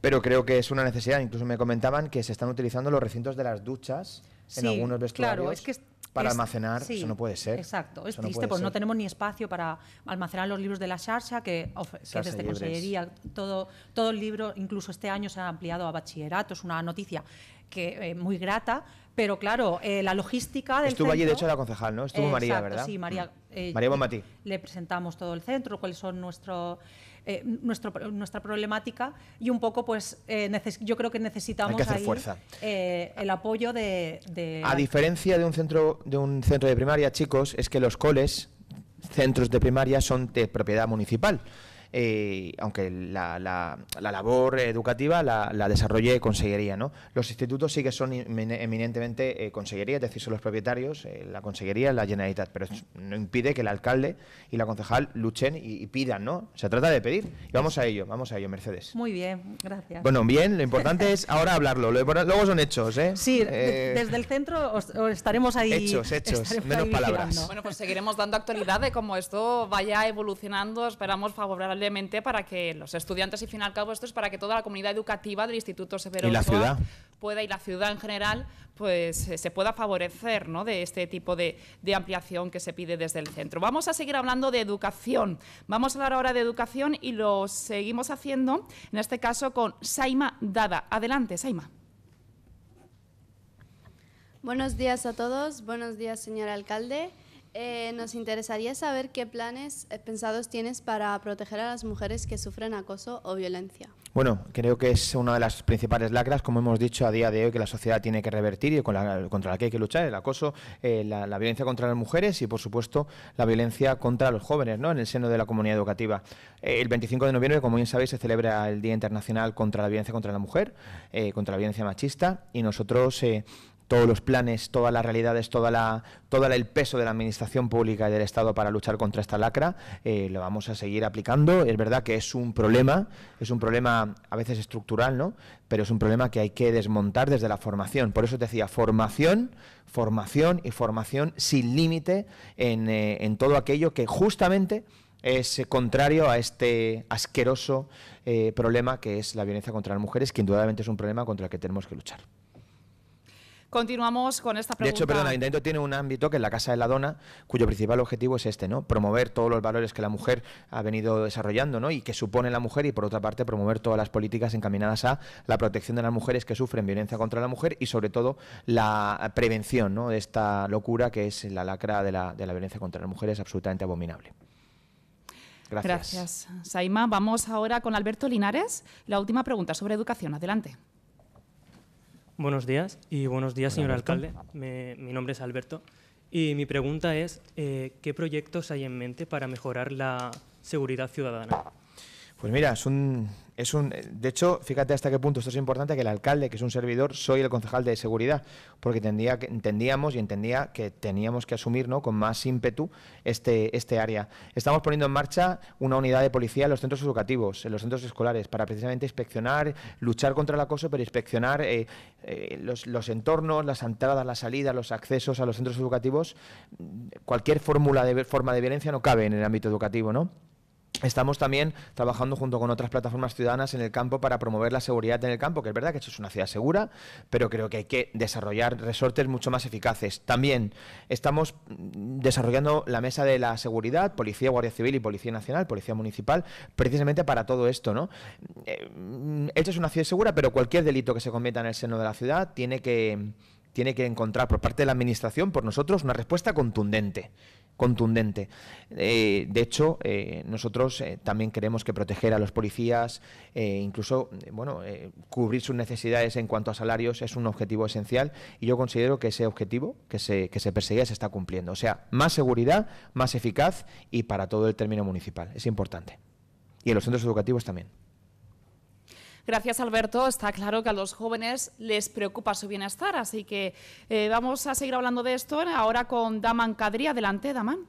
pero creo que es una necesidad. Incluso me comentaban que se están utilizando los recintos de las duchas en algunos vestuarios. Claro, es que para almacenar, eso no puede ser. Exacto, es triste, pues no tenemos ni espacio para almacenar los libros de la charcha, que, que desde Consellería, todo, todo el libro, incluso este año se ha ampliado a bachillerato, es una noticia que eh, muy grata, pero claro, eh, la logística del Estuvo allí, de hecho, la concejal, ¿no? Estuvo María, ¿verdad? Sí, María. Mm. Eh, María Bombatí. Le presentamos todo el centro, cuáles son nuestros eh, nuestra problemática y un poco, pues, eh, yo creo que necesitamos eh, el apoyo de, de, A diferencia de un, centro, de un centro de primaria, chicos, es que los coles, centros de primaria, son de propiedad municipal. Eh, aunque la, labor educativa la, desarrolle Consellería. ¿no? Los institutos sí que son eminentemente eh, es decir, son los propietarios, eh, la Consellería, la Generalitat, pero no impide que el alcalde y la concejal luchen y, pidan, ¿no? Se trata de pedir y vamos a ello, vamos a ello, Mercedes. Muy bien, gracias. Bueno, bien, lo importante es ahora hablarlo, luego son hechos, ¿eh? Sí, eh, desde el centro estaremos ahí. Hechos, hechos, menos palabras. Bueno, pues seguiremos dando actualidad de cómo esto vaya evolucionando, esperamos favorable para que los estudiantes y, fin al cabo, esto es para que toda la comunidad educativa del Instituto Severo ¿Y la ciudad? pueda y la ciudad en general pues eh, se pueda favorecer de este tipo de, de, ampliación que se pide desde el centro. Vamos a seguir hablando de educación. Vamos a hablar ahora de educación y lo seguimos haciendo, en este caso, con Saima Dada. Adelante, Saima. Buenos días a todos, buenos días, señor alcalde. Eh, nos interesaría saber qué planes eh, pensados tienes para proteger a las mujeres que sufren acoso o violencia. Bueno, creo que es una de las principales lacras, como hemos dicho a día de hoy, que la sociedad tiene que revertir y contra la que hay que luchar, el acoso, eh, la, violencia contra las mujeres y, por supuesto, la violencia contra los jóvenes ¿no? en el seno de la comunidad educativa. el 25 de noviembre, como bien sabéis, se celebra el Día Internacional contra la Violencia contra la Mujer, contra la Violencia Machista y nosotros todos los planes, todas las realidades, toda la, todo el peso de la administración pública y del Estado para luchar contra esta lacra, eh, lo vamos a seguir aplicando. Es verdad que es un problema, es un problema a veces estructural, ¿no? Pero es un problema que hay que desmontar desde la formación. Por eso te decía, formación, formación y formación sin límite en, eh, todo aquello que justamente es contrario a este asqueroso eh, problema que es la violencia contra las mujeres, que indudablemente es un problema contra el que tenemos que luchar. Continuamos con esta pregunta. De hecho, perdona, el Ayuntamiento tiene un ámbito que es la Casa de la Dona, cuyo principal objetivo es este, ¿no? Promover todos los valores que la mujer ha venido desarrollando, ¿no? Y que supone la mujer y, por otra parte, promover todas las políticas encaminadas a la protección de las mujeres que sufren violencia contra la mujer y, sobre todo, la prevención, De esta locura que es la lacra de la, de la violencia contra las mujeres absolutamente abominable. Gracias. Gracias, Saima. Vamos ahora con Alberto Linares. La última pregunta sobre educación. Adelante. Buenos días y buenos días, señor alcalde. mi nombre es Alberto y mi pregunta es, eh, ¿qué proyectos hay en mente para mejorar la seguridad ciudadana? Pues mira, es un, es un. De hecho, fíjate hasta qué punto esto es importante: que el alcalde, que es un servidor, soy el concejal de seguridad, porque entendíamos y entendía que teníamos que asumir con más ímpetu este, este área. Estamos poniendo en marcha una unidad de policía en los centros educativos, en los centros escolares, para precisamente inspeccionar, luchar contra el acoso, pero inspeccionar eh, eh, los, los entornos, las entradas, las salidas, los accesos a los centros educativos. Cualquier fórmula de forma de violencia no cabe en el ámbito educativo, ¿no? Estamos también trabajando junto con otras plataformas ciudadanas en el campo para promover la seguridad en el campo, que es verdad que esto es una ciudad segura, pero creo que hay que desarrollar resortes mucho más eficaces. También estamos mm, desarrollando la mesa de la seguridad, Policía, Guardia Civil y Policía Nacional, Policía Municipal, precisamente para todo esto. ¿no? Eh, mm, Esta es una ciudad segura, pero cualquier delito que se cometa en el seno de la ciudad tiene que tiene que encontrar por parte de la Administración, por nosotros, una respuesta contundente. Contundente. Eh, de hecho, eh, nosotros eh, también queremos que proteger a los policías, incluso bueno, cubrir sus necesidades en cuanto a salarios es un objetivo esencial y yo considero que ese objetivo que se, que se perseguía se está cumpliendo. O sea, más seguridad, más eficaz y para todo el término municipal. Es importante. Y en los centros educativos también. Gracias, Alberto. Está claro que a los jóvenes les preocupa su bienestar, así que eh, vamos a seguir hablando de esto ahora con Daman Cadría. Adelante, Daman.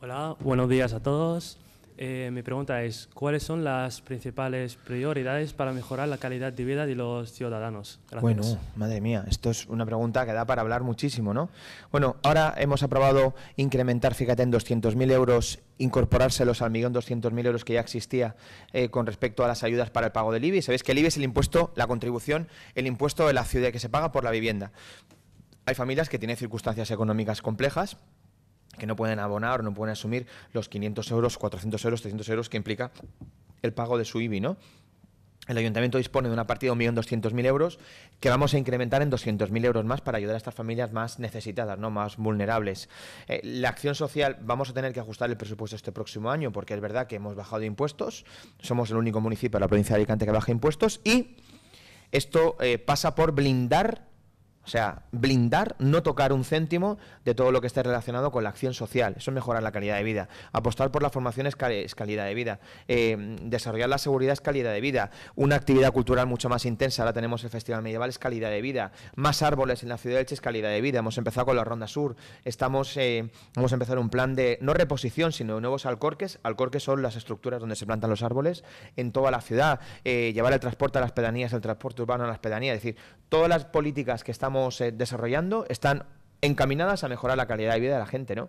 Hola, buenos días a todos. Eh, mi pregunta es, ¿cuáles son las principales prioridades para mejorar la calidad de vida de los ciudadanos? Bueno, uh, madre mía, esto es una pregunta que da para hablar muchísimo, ¿no? Bueno, ahora hemos aprobado incrementar, fíjate, en 200.000 euros, incorporárselos al millón 200.000 euros que ya existía eh, con respecto a las ayudas para el pago del IBI. Sabéis que el IBI es el impuesto, la contribución, el impuesto de la ciudad que se paga por la vivienda. Hay familias que tienen circunstancias económicas complejas que no pueden abonar, no pueden asumir los 500 euros, 400 euros, 300 euros que implica el pago de su IBI, ¿no? El ayuntamiento dispone de una partida de 1.200.000 euros que vamos a incrementar en 200.000 euros más para ayudar a estas familias más necesitadas, no más vulnerables. Eh, la acción social, vamos a tener que ajustar el presupuesto este próximo año porque es verdad que hemos bajado impuestos, somos el único municipio de la provincia de Alicante que baja impuestos y esto eh, pasa por blindar o sea, blindar, no tocar un céntimo de todo lo que esté relacionado con la acción social. Eso es mejorar la calidad de vida. Apostar por la formación es, calidad de vida. Eh, desarrollar la seguridad es calidad de vida. Una actividad cultural mucho más intensa, ahora tenemos el Festival Medieval, es calidad de vida. Más árboles en la ciudad de Elche es calidad de vida. Hemos empezado con la Ronda Sur. Estamos, eh, vamos a empezar un plan de, no reposición, sino nuevos alcorques. Alcorques son las estructuras donde se plantan los árboles en toda la ciudad. Eh, llevar el transporte a las pedanías, el transporte urbano a las pedanías. Es decir, todas las políticas que estamos eh, desarrollando están encaminadas a mejorar la calidad de vida de la gente, ¿no?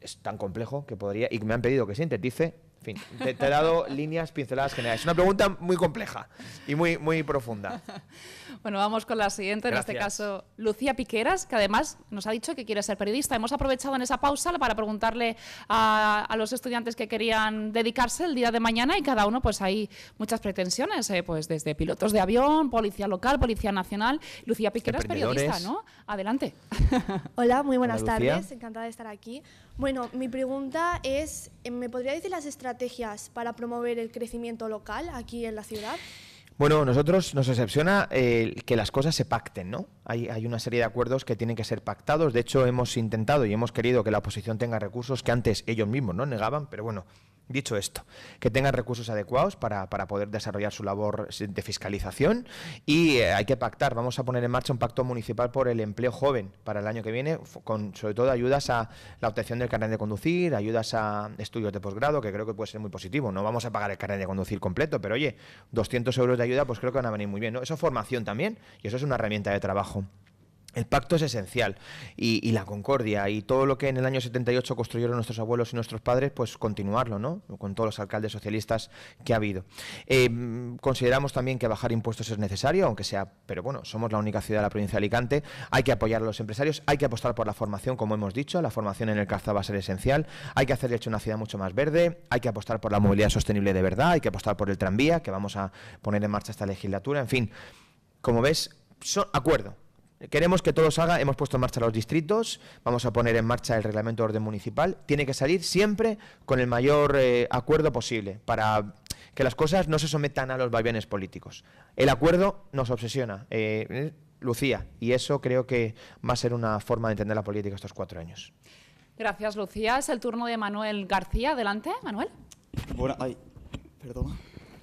Es tan complejo que podría, y me han pedido que sintetice, en fin, te, te he dado *laughs* líneas pinceladas generales. Es una pregunta muy compleja y muy, muy profunda. *laughs* Bueno, vamos con la siguiente, en este caso Lucía Piqueras, que además nos ha dicho que quiere ser periodista. Hemos aprovechado en esa pausa para preguntarle a, los estudiantes que querían dedicarse el día de mañana y cada uno, pues hay muchas pretensiones, eh, pues desde pilotos de avión, policía local, policía nacional. Lucía Piqueras, periodista, ¿no? Adelante. *laughs* Hola, muy buenas tardes, encantada de estar aquí. Bueno, mi pregunta es, eh, ¿me podría decir las estrategias para promover el crecimiento local aquí en la ciudad? Bueno, nosotros nos excepciona el eh, que las cosas se pacten, ¿no? hay, una serie de acuerdos que tienen que ser pactados. De hecho, hemos intentado y hemos querido que la oposición tenga recursos que antes ellos mismos no negaban, pero bueno, dicho esto, que tengan recursos adecuados para, para poder desarrollar su labor de fiscalización y eh, hay que pactar. Vamos a poner en marcha un pacto municipal por el empleo joven para el año que viene, con sobre todo ayudas a la obtención del carnet de conducir, ayudas a estudios de posgrado, que creo que puede ser muy positivo. No vamos a pagar el carnet de conducir completo, pero oye, 200 euros de ayuda pues creo que van a venir muy bien. Eso es formación también y eso es una herramienta de trabajo el pacto es esencial y, la concordia y todo lo que en el año 78 construyeron nuestros abuelos y nuestros padres, pues continuarlo, ¿no? Con todos los alcaldes socialistas que ha habido. Eh, consideramos también que bajar impuestos es necesario, aunque sea, pero bueno, somos la única ciudad de la provincia de Alicante, hay que apoyar a los empresarios, hay que apostar por la formación, como hemos dicho, la formación en el Caza va a ser esencial, hay que hacer de hecho una ciudad mucho más verde, hay que apostar por la movilidad sostenible de verdad, hay que apostar por el tranvía, que vamos a poner en marcha esta legislatura, en fin, como ves, son acuerdo Queremos que todos salga, hemos puesto en marcha los distritos, vamos a poner en marcha el reglamento de orden municipal, tiene que salir siempre con el mayor eh, acuerdo posible para que las cosas no se sometan a los vaivenes políticos. El acuerdo nos obsesiona, eh, Lucía, y eso creo que va a ser una forma de entender la política estos cuatro años. Gracias, Lucía. Es el turno de Manuel García. Adelante, Manuel. Bueno, ay, perdón.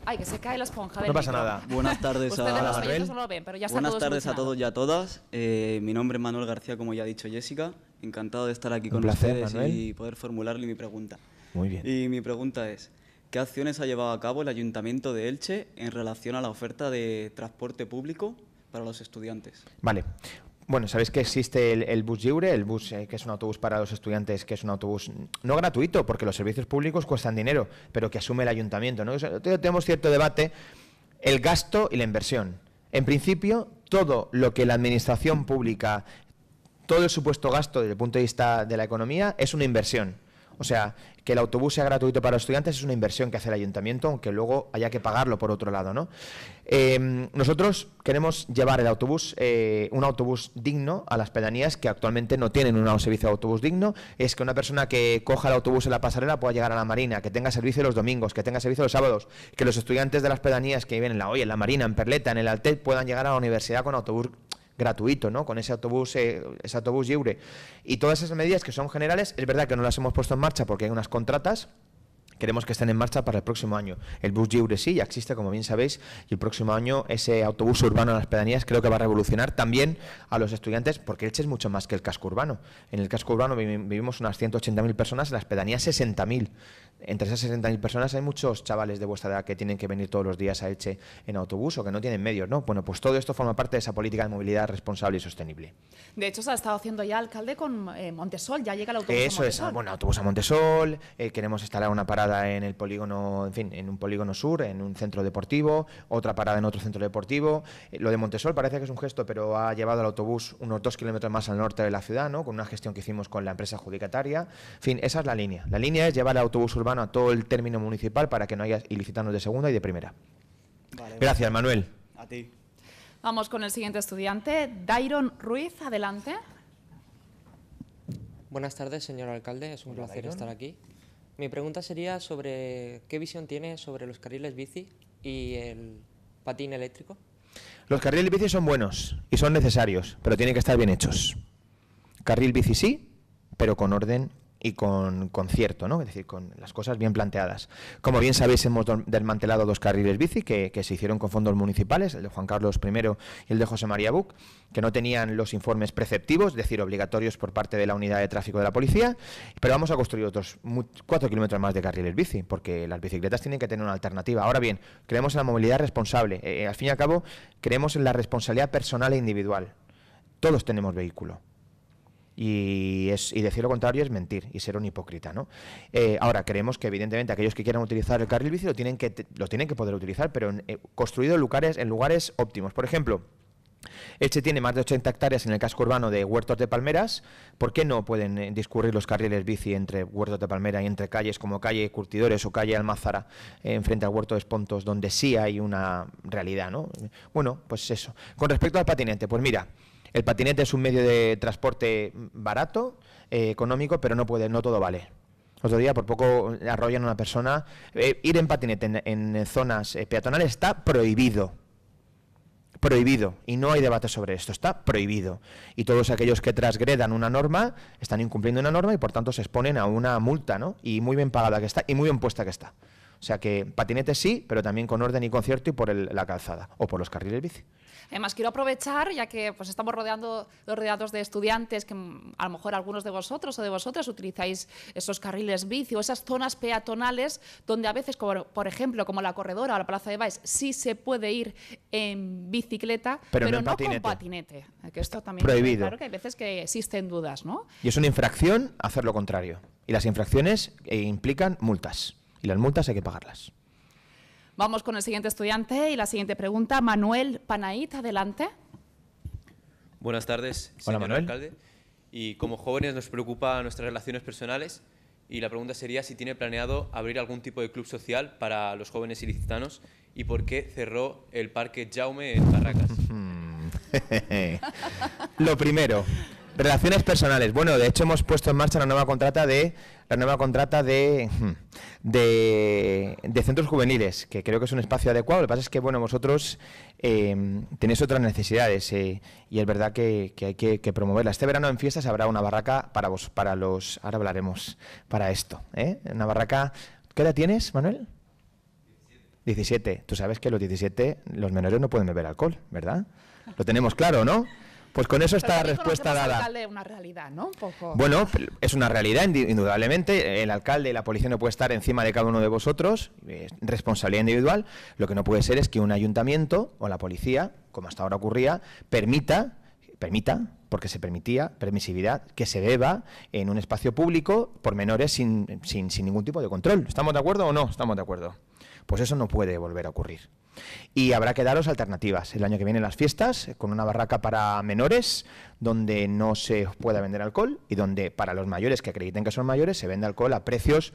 Ay, que se cae la esponja. no pasa nada. Buenas tardes a, Buenas tardes a todos y a todas. Eh, mi nombre es Manuel García, como ya ha dicho Jessica. Encantado de estar aquí con ustedes y poder formularle mi pregunta. Muy bien. Y mi pregunta es, ¿qué acciones ha llevado a cabo el Ayuntamiento de Elche en relación a la oferta de transporte público para los estudiantes. Vale, bueno, sabéis que existe el, bus libre, el bus eh, que es un autobús para los estudiantes, que es un autobús no gratuito, porque los servicios públicos cuestan dinero, pero que asume el ayuntamiento. tenemos cierto debate, el gasto y la inversión. En principio, todo lo que la administración pública, todo el supuesto gasto desde el punto de vista de la economía, es una inversión. O sea, que el autobús sea gratuito para estudiantes es una inversión que hace el ayuntamiento, aunque luego haya que pagarlo por otro lado, ¿no? Em, nosotros queremos llevar el autobús, eh, un autobús digno a las pedanías que actualmente no tienen un servicio de autobús digno. Es que una persona que coja el autobús en la pasarela pueda llegar a la marina, que tenga servicio los domingos, que tenga servicio los sábados, que los estudiantes de las pedanías que viven en la hoy en la marina, en Perleta, en el Altet, puedan llegar a la universidad con autobús gratuito, ¿no? Con ese autobús, eh, ese autobús libre. Y todas esas medidas que son generales, es verdad que no las hemos puesto en marcha porque hay unas contratas, queremos que estén en marcha para el próximo año. El bus libre sí, ya existe, como bien sabéis, y el próximo año ese autobús urbano en las pedanías creo que va a revolucionar también a los estudiantes, porque Elche es mucho más que el casco urbano. En el casco urbano vivimos unas 180.000 personas, en las pedanías 60.000 entre esas 60.000 personas hay muchos chavales de vuestra edad que tienen que venir todos los días a Elche en autobús o que no tienen medios, ¿no? Bueno, pues todo esto forma parte de esa política de movilidad responsable y sostenible. De hecho, se ha estado haciendo ya alcalde con eh, Montesol, ya llega el autobús Eso a Montesol. es, bueno, autobús a Montesol, eh, queremos instalar una parada en el polígono, en fin, en un polígono sur, en un centro deportivo, otra parada en otro centro deportivo. Eh, lo de Montesol parece que es un gesto, pero ha llevado al autobús unos dos kilómetros más al norte de la ciudad, ¿no? Con una gestión que hicimos con la empresa adjudicataria. En fin, esa es la línea. La línea es llevar el autobús urbano a todo el término municipal para que no haya ilicitanos de segunda y de primera. Gracias, Manuel. A ti. Vamos con el siguiente estudiante, Dairon Ruiz, adelante. Buenas tardes, señor alcalde, es un placer estar aquí. Mi pregunta sería sobre qué visión tiene sobre los carriles bici y el patín eléctrico. Los carriles bici son buenos y son necesarios, pero tienen que estar bien hechos. Carril bici sí, pero con orden y con cierto, ¿no? Es decir, con las cosas bien planteadas. Como bien sabéis, hemos desmantelado dos carriles bici que, se hicieron con fondos municipales, el de Juan Carlos I y el de José María Buc, que no tenían los informes preceptivos, es decir, obligatorios por parte de la unidad de tráfico de la policía, pero vamos a construir otros cuatro kilómetros más de carriles bici, porque las bicicletas tienen que tener una alternativa. Ahora bien, creemos en la movilidad responsable. Eh, eh, al fin y al cabo, creemos en la responsabilidad personal e individual. Todos tenemos vehículo y, es, y decir lo contrario es mentir y ser un hipócrita. ¿no? Eh, ahora, creemos que evidentemente aquellos que quieran utilizar el carril bici lo tienen que, lo tienen que poder utilizar, pero eh, construido en lugares, en lugares óptimos. Por ejemplo, este tiene más de 80 hectáreas en el casco urbano de huertos de palmeras. ¿Por qué no pueden eh, discurrir los carriles bici entre huertos de palmera y entre calles como calle Curtidores o calle Almazara en frente al huerto de Espontos, donde sí hay una realidad? ¿no? Bueno, pues eso. Con respecto al patinete, pues mira, el patinete es un medio de transporte barato, eh, económico, pero no puede, no todo vale. Otro día por poco arrollan a una persona. Eh, ir en patinete en, zonas eh, peatonales está prohibido. Prohibido. Y no hay debate sobre esto. Está prohibido. Y todos aquellos que transgredan una norma están incumpliendo una norma y por tanto se exponen a una multa, ¿no? Y muy bien pagada que está y muy bien puesta que está. O sea que patinete sí, pero también con orden y concierto y por la calzada o por los carriles bici. Además, quiero aprovechar, ya que pues, estamos rodeando, rodeados de estudiantes que mm, a lo mejor algunos de vosotros o de vosotras utilizáis esos carriles bici o esas zonas peatonales donde a veces, por ejemplo, como la corredora o la plaza de Baix, sí se puede ir en bicicleta, pero, no, patinete. con patinete. esto también Prohibido. claro que hay veces que existen dudas, ¿no? Y es una infracción hacer lo contrario. Y las infracciones eh, implican multas. Y las multas hay que pagarlas. Vamos con el siguiente estudiante y la siguiente pregunta. Manuel Panait, adelante. Buenas tardes, Hola, señor Manuel. alcalde. Y como jóvenes nos preocupan nuestras relaciones personales y la pregunta sería si tiene planeado abrir algún tipo de club social para los jóvenes ilicitanos y por qué cerró el Parque Jaume en Barracas. *laughs* Lo primero, Relaciones personales. Bueno, de hecho hemos puesto en marcha la nueva contrata de la nueva contrata hmm, de, de, centros juveniles, que creo que es un espacio adecuado. Lo que pasa es que bueno, vosotros eh, tenéis otras necesidades eh, y es verdad que, hay que, promoverla. Este verano en fiestas habrá una barraca para vos, para los. Ahora hablaremos para esto. ¿eh? Una barraca. ¿Qué edad tienes, Manuel? 17. Tú sabes que los 17, los menores no pueden beber alcohol, ¿verdad? Lo tenemos claro, ¿no? Pues con eso está la respuesta dada. una realidad, ¿no? Bueno, es una realidad, indudablemente. El alcalde y la policía no puede estar encima de cada uno de vosotros, responsabilidad individual. Lo que no puede ser es que un ayuntamiento o la policía, como hasta ahora ocurría, permita, permita porque se permitía permisividad que se deba en un espacio público por menores sin ningún tipo de control. ¿Estamos de acuerdo o no? Estamos de acuerdo. Pues eso no puede volver a ocurrir. Y habrá que daros alternativas. El año que viene las fiestas, eh, con una barraca para menores, donde no se pueda vender alcohol y donde para los mayores que acrediten que son mayores se vende alcohol a precios...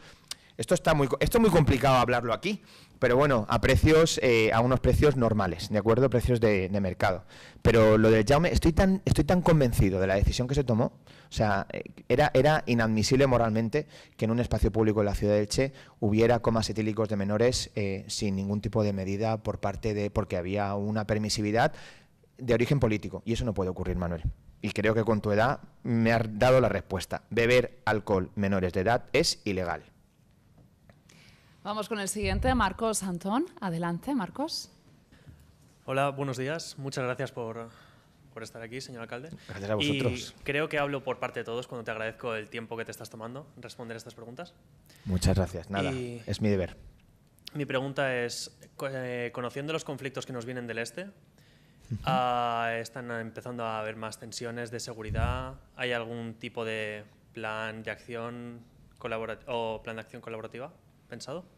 Esto, está muy, esto es muy complicado hablarlo aquí, pero bueno, a precios, eh, a unos precios normales, ¿de acuerdo? Precios de, mercado. Pero lo de Jaume, estoy tan, estoy tan convencido de la decisión que se tomó, o sea, eh, era, era inadmisible moralmente que en un espacio público en la ciudad de Elche hubiera comas etílicos de menores eh, sin ningún tipo de medida por parte de, porque había una permisividad de origen político, y eso no puede ocurrir, Manuel. Y creo que con tu edad me has dado la respuesta. Beber alcohol menores de edad es ilegal. Vamos con el siguiente, Marcos Antón. Adelante, Marcos. Hola, buenos días. Muchas gracias por, estar aquí, señor alcalde. Gracias a vosotros. Y creo que hablo por parte de todos cuando te agradezco el tiempo que te estás tomando responder estas preguntas. Muchas gracias. Nada, es mi deber. Mi pregunta es, eh, conociendo los conflictos que nos vienen del este, ah, están empezando a haber más tensiones de seguridad. ¿Hay algún tipo de plan de acción o plan de acción colaborativa pensado?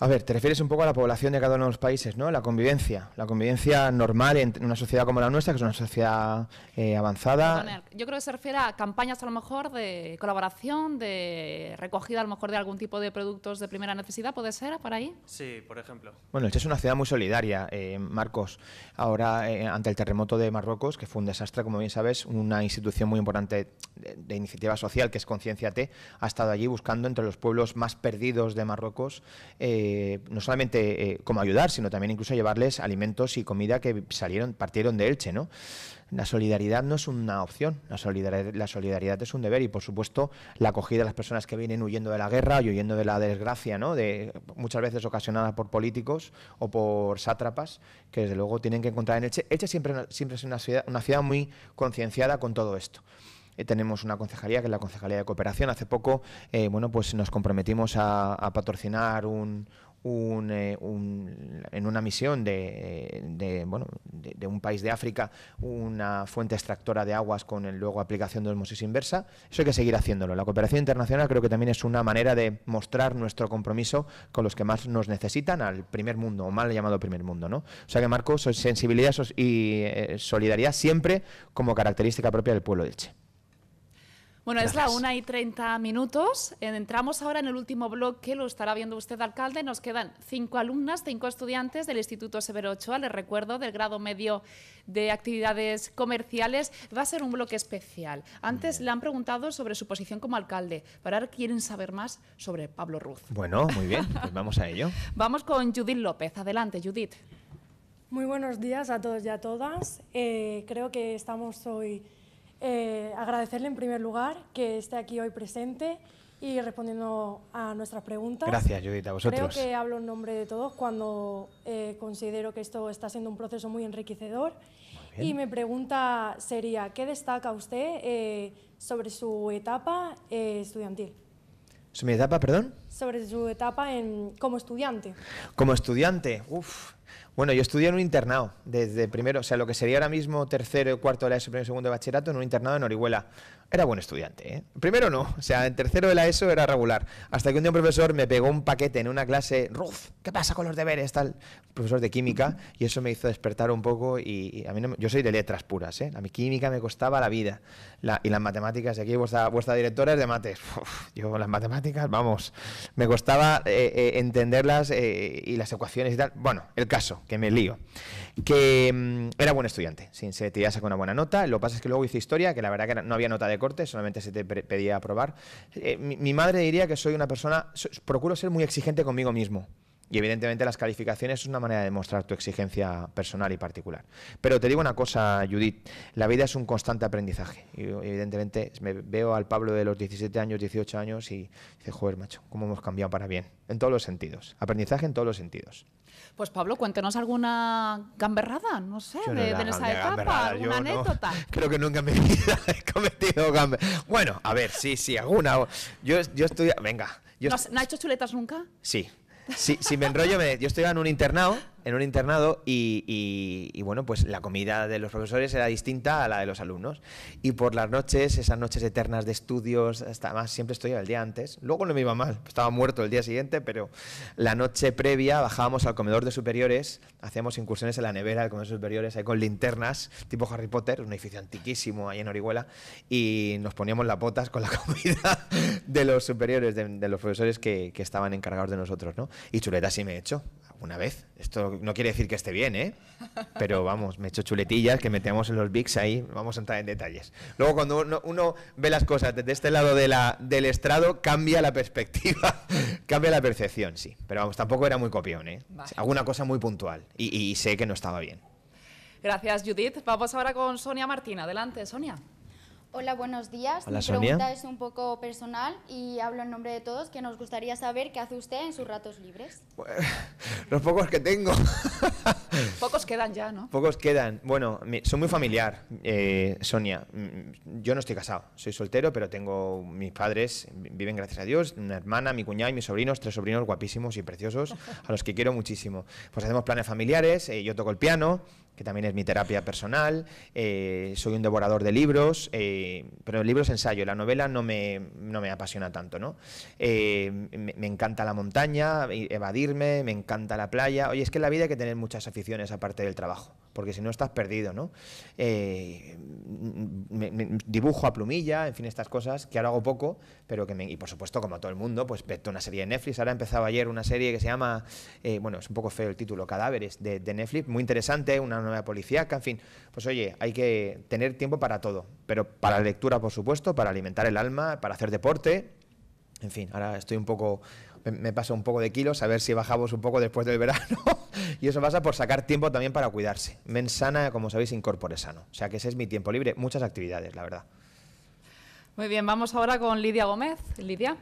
A ver, te refieres un poco a la población de cada uno de los países, ¿no? La convivencia, la convivencia normal en una sociedad como la nuestra, que es una sociedad eh, avanzada. yo creo que se refiere a campañas a lo mejor de colaboración, de recogida a lo mejor de algún tipo de productos de primera necesidad, ¿puede ser para ahí? Sí, por ejemplo. Bueno, esta es una ciudad muy solidaria, eh, Marcos. Ahora, eh, ante el terremoto de Marruecos, que fue un desastre, como bien sabes, una institución muy importante de, iniciativa social, que es Conciencia T, ha estado allí buscando entre los pueblos más perdidos de Marruecos. Eh, no solamente eh, como ayudar, sino también incluso llevarles alimentos y comida que salieron, partieron de Elche, La solidaridad no es una opción, la solidaridad, es un deber y, por supuesto, la acogida de las personas que vienen huyendo de la guerra y huyendo de la desgracia, ¿no? de, muchas veces ocasionada por políticos o por sátrapas, que desde luego tienen que encontrar en Elche. Elche siempre, siempre es una ciudad, una ciudad muy concienciada con todo esto. Eh, tenemos una concejalía, que es la Concejalía de Cooperación. Hace poco, eh, bueno, pues nos comprometimos a, patrocinar eh, un, en una misión de, bueno, de, un país de África una fuente extractora de aguas con el, luego aplicación de osmosis inversa. Eso hay que seguir haciéndolo. La cooperación internacional creo que también es una manera de mostrar nuestro compromiso con los que más nos necesitan al primer mundo, o mal llamado primer mundo. ¿no? O sea que, Marco, sensibilidad y solidaridad siempre como característica propia del pueblo de Che. Bueno, es la una y 30 minutos. Eh, entramos ahora en el último bloque, lo estará viendo usted, alcalde. Nos quedan cinco alumnas, cinco estudiantes del Instituto Severo Ochoa, les recuerdo, del grado medio de actividades comerciales. Va a ser un bloque especial. Antes le han preguntado sobre su posición como alcalde, pero ahora quieren saber más sobre Pablo Ruz. Bueno, muy bien, pues vamos a ello. *laughs* vamos con Judith López. Adelante, Judith. Muy buenos días a todos y a todas. Eh, creo que estamos hoy eh, agradecerle en primer lugar que esté aquí hoy presente y respondiendo a nuestras preguntas. Gracias, Judith, a vosotros. Creo que hablo en nombre de todos cuando eh, considero que esto está siendo un proceso muy enriquecedor. y mi pregunta sería, ¿qué destaca usted eh, sobre su etapa estudiantil? ¿Sobre etapa, perdón? Sobre su etapa en, como estudiante. Como estudiante, uff. Bueno, yo estudié en un internado, desde primero, o sea, lo que sería ahora mismo tercero, cuarto de la ESO, primero, segundo de bachillerato, en un internado en Orihuela. Era buen estudiante, ¿eh? Primero no, o sea, en tercero de la ESO era regular. Hasta que un día un profesor me pegó un paquete en una clase, Ruf, ¿qué pasa con los deberes? Tal, profesor de química, y eso me hizo despertar un poco. Y, a mí yo soy de letras puras, ¿eh? A mi química me costaba la vida. y las matemáticas, y aquí vuestra, vuestra directora es de mates. Uf, yo las matemáticas, vamos, me costaba eh, eh, entenderlas eh, y las ecuaciones y tal. Bueno, el caso que me lío. Que mm, era buen estudiante, sin se te sacó una buena nota. Lo que pasa es que luego hice historia, que la verdad que no había nota de corte, solamente se te pedía aprobar. Eh, mi, madre diría que soy una persona, procuro ser muy exigente conmigo mismo. Y evidentemente las calificaciones es una manera de demostrar tu exigencia personal y particular. Pero te digo una cosa, Judith, la vida es un constante aprendizaje. Y evidentemente me veo al Pablo de los 17 años, 18 años y dice, joder, macho, cómo hemos cambiado para bien. En todos los sentidos. Aprendizaje en todos los sentidos. Pues Pablo, cuéntenos alguna gamberrada, no sé, de, esa etapa, alguna anécdota. *laughs* creo que nunca *laughs* he cometido gamberrada. Bueno, a ver, sí, sí, alguna. Yo, yo estoy... Venga. Yo ¿No, ¿No hecho chuletas nunca? Sí, si, si me enrollo, yo estoy en un internado en un internado y, bueno, pues la comida de los profesores era distinta a la de los alumnos. Y por las noches, esas noches eternas de estudios, hasta más, siempre estoy el día antes. Luego no me iba mal, estaba muerto el día siguiente, pero la noche previa bajábamos al comedor de superiores, hacíamos incursiones en la nevera del comedor de superiores, ahí con linternas, tipo Harry Potter, un edificio antiquísimo ahí en Orihuela, y nos poníamos las botas con la *laughs* comida de los superiores, de, los profesores que, estaban encargados de nosotros, ¿no? Y chuleta sí me he hecho una vez. Esto no quiere decir que esté bien, ¿eh? Pero vamos, me he hecho chuletillas que metemos en los bigs ahí, vamos a entrar en detalles. Luego cuando uno, ve las cosas desde este lado de la, del estrado, cambia la perspectiva, *laughs* cambia la percepción, sí. Pero vamos, tampoco era muy copión, ¿eh? Alguna cosa muy puntual y, y sé que no estaba bien. Gracias, Judith. Vamos ahora con Sonia Martín. Adelante, Sonia. Hola, buenos días. Mi pregunta es un poco personal y hablo en nombre de todos, que nos gustaría saber qué hace usted en sus ratos libres. Pues, *laughs* los pocos que tengo. *laughs* pocos quedan ya, ¿no? Pocos quedan. Bueno, soy muy familiar, eh, Sonia. Yo no estoy casado, soy soltero, pero tengo mis padres, viven gracias a Dios, una hermana, mi cuñada y mis sobrinos, tres sobrinos guapísimos y preciosos, a los que quiero muchísimo. Pues hacemos planes familiares, eh, yo toco el piano, que también es mi terapia personal. Eh, soy un devorador de libros, eh, pero libros ensayo. La novela no me, no me apasiona tanto, ¿no? Eh, me, me, encanta la montaña, e- evadirme, me encanta la playa. Oye, es que en la vida hay que tener muchas aficiones aparte del trabajo porque si no estás perdido, ¿no? Eh, dibujo a plumilla, en fin, estas cosas que ahora hago poco, pero que me, y por supuesto, como todo el mundo, pues veo una serie de Netflix. Ahora empezaba ayer una serie que se llama, eh, bueno, es un poco feo el título, Cadáveres de, Netflix, muy interesante, una nueva policíaca, en fin. Pues oye, hay que tener tiempo para todo, pero para la lectura, por supuesto, para alimentar el alma, para hacer deporte, en fin, ahora estoy un poco me pasa un poco de kilos, a ver si bajamos un poco después del verano. *laughs* y eso pasa por sacar tiempo también para cuidarse. Men sana, como sabéis, incorpore sano. O sea que ese es mi tiempo libre, muchas actividades, la verdad. Muy bien, vamos ahora con Lidia Gómez. Lidia.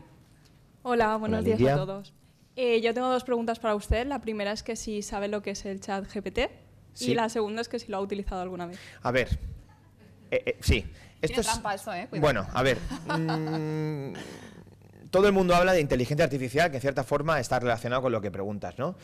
Hola, buenos días a todos. Eh, yo tengo dos preguntas para usted. La primera es que si sabe lo que es el chat GPT y la segunda es que si lo ha utilizado alguna vez. A ver, eh, eh, sí. Esto es... Bueno, a ver. *laughs* Mm, todo el mundo habla de inteligencia artificial, que en cierta forma está relacionado con lo que preguntas, ¿no?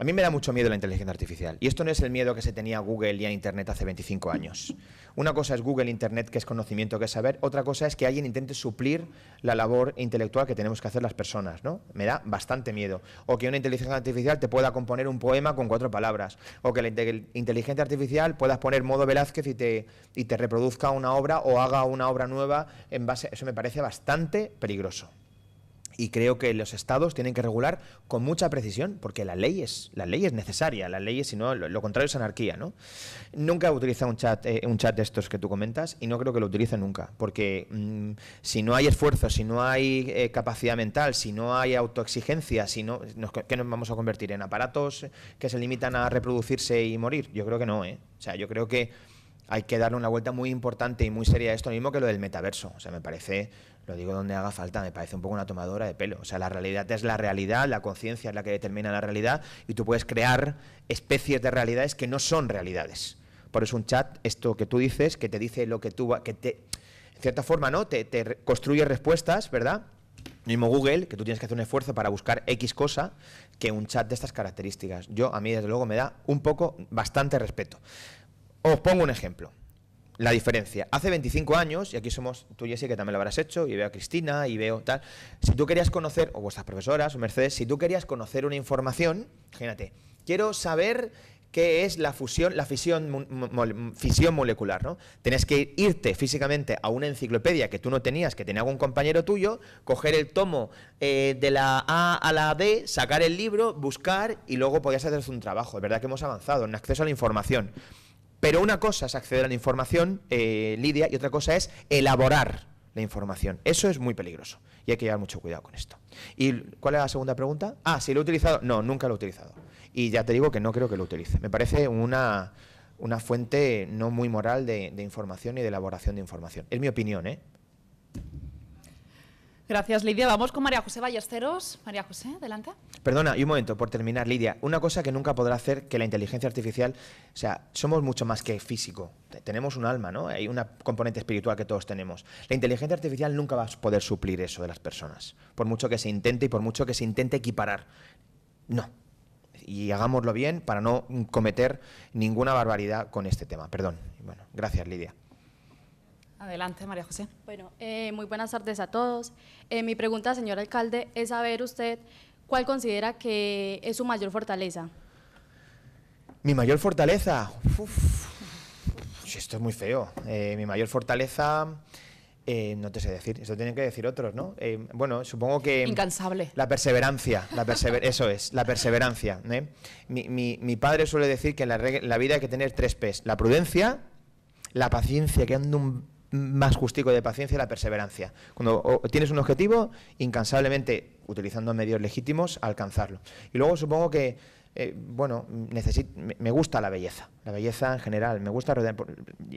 A mí me da mucho miedo la inteligencia artificial. Y esto no es el miedo que se tenía a Google y a Internet hace 25 años. Una cosa es Google, Internet, que es conocimiento, que es saber. Otra cosa es que alguien intente suplir la labor intelectual que tenemos que hacer las personas. ¿no? Me da bastante miedo. O que una inteligencia artificial te pueda componer un poema con cuatro palabras. O que la inteligencia artificial pueda poner modo Velázquez y te, y te reproduzca una obra o haga una obra nueva en base... Eso me parece bastante peligroso. Y creo que los estados tienen que regular con mucha precisión, porque la ley es, la es necesaria, las si no, lo, contrario es anarquía, ¿no? Nunca he un chat, eh, un chat de estos que tú comentas y no creo que lo utilice nunca, porque mm, si no hay esfuerzo, si no hay eh, capacidad mental, si no hay autoexigencia, si no, ¿qué nos vamos a convertir? ¿En aparatos que se limitan a reproducirse y morir? Yo creo que no, ¿eh? O sea, yo creo que hay que darle una vuelta muy importante y muy seria a esto mismo que lo del metaverso. O sea, me parece lo digo donde haga falta, me parece un poco una tomadora de pelo. O sea, la realidad es la realidad, la conciencia es la que determina la realidad y tú puedes crear especies de realidades que no son realidades. Por eso un chat, esto que tú dices, que te dice lo que tú... que te, en cierta forma, ¿no? Te, te construye respuestas, ¿verdad? mismo Google, que tú tienes que hacer un esfuerzo para buscar X cosa, que un chat de estas características. Yo, a mí, desde luego, me da un poco, bastante respeto. Os pongo un ejemplo la diferencia. Hace 25 años, y aquí somos tú, y que también lo habrás hecho, y veo a Cristina, y veo tal. Si tú querías conocer, o vuestras profesoras, o Mercedes, si tú querías conocer una información, imagínate, quiero saber qué es la fusión, la fisión, molecular, ¿no? Tenías que irte físicamente a una enciclopedia que tú no tenías, que tenía algún compañero tuyo, coger el tomo eh, de la A a la D, sacar el libro, buscar, y luego podías hacer un trabajo. Es verdad que hemos avanzado en acceso a la información. Pero una cosa es acceder a la información, eh, Lidia, y otra cosa es elaborar la información. Eso es muy peligroso y hay que llevar mucho cuidado con esto. ¿Y cuál es la segunda pregunta? Ah, si lo he utilizado. No, nunca lo he utilizado. Y ya te digo que no creo que lo utilice. Me parece una, una fuente no muy moral de, de información y de elaboración de información. Es mi opinión, ¿eh? Gracias, Lidia. Vamos con María José Ballesteros. María José, adelante. Perdona, y un momento, por terminar, Lidia. Una cosa que nunca podrá hacer que la inteligencia artificial, o sea, somos mucho más que físico. Tenemos un alma, ¿no? Hay una componente espiritual que todos tenemos. La inteligencia artificial nunca va a poder suplir eso de las personas, por mucho que se intente y por mucho que se intente equiparar. No. Y hagámoslo bien para no cometer ninguna barbaridad con este tema. Perdón. Bueno, gracias, Lidia. Adelante, María José. Bueno, eh, muy buenas tardes a todos. Eh, mi pregunta, señor alcalde, es saber usted cuál considera que es su mayor fortaleza. Mi mayor fortaleza. Esto es muy feo. Eh, mi mayor fortaleza. no te sé decir, eso tienen que decir otros, ¿no? bueno, supongo que... Incansable. La perseverancia, la *laughs* eso es, la perseverancia. Mi, padre suele decir que en la, vida hay que tener tres P's, la prudencia, la paciencia, que ando un más justico de paciencia la perseverancia. Cuando tienes un objetivo, incansablemente, utilizando medios legítimos, alcanzarlo. Y luego supongo que, eh, bueno, me gusta la belleza, la belleza en general, me gusta,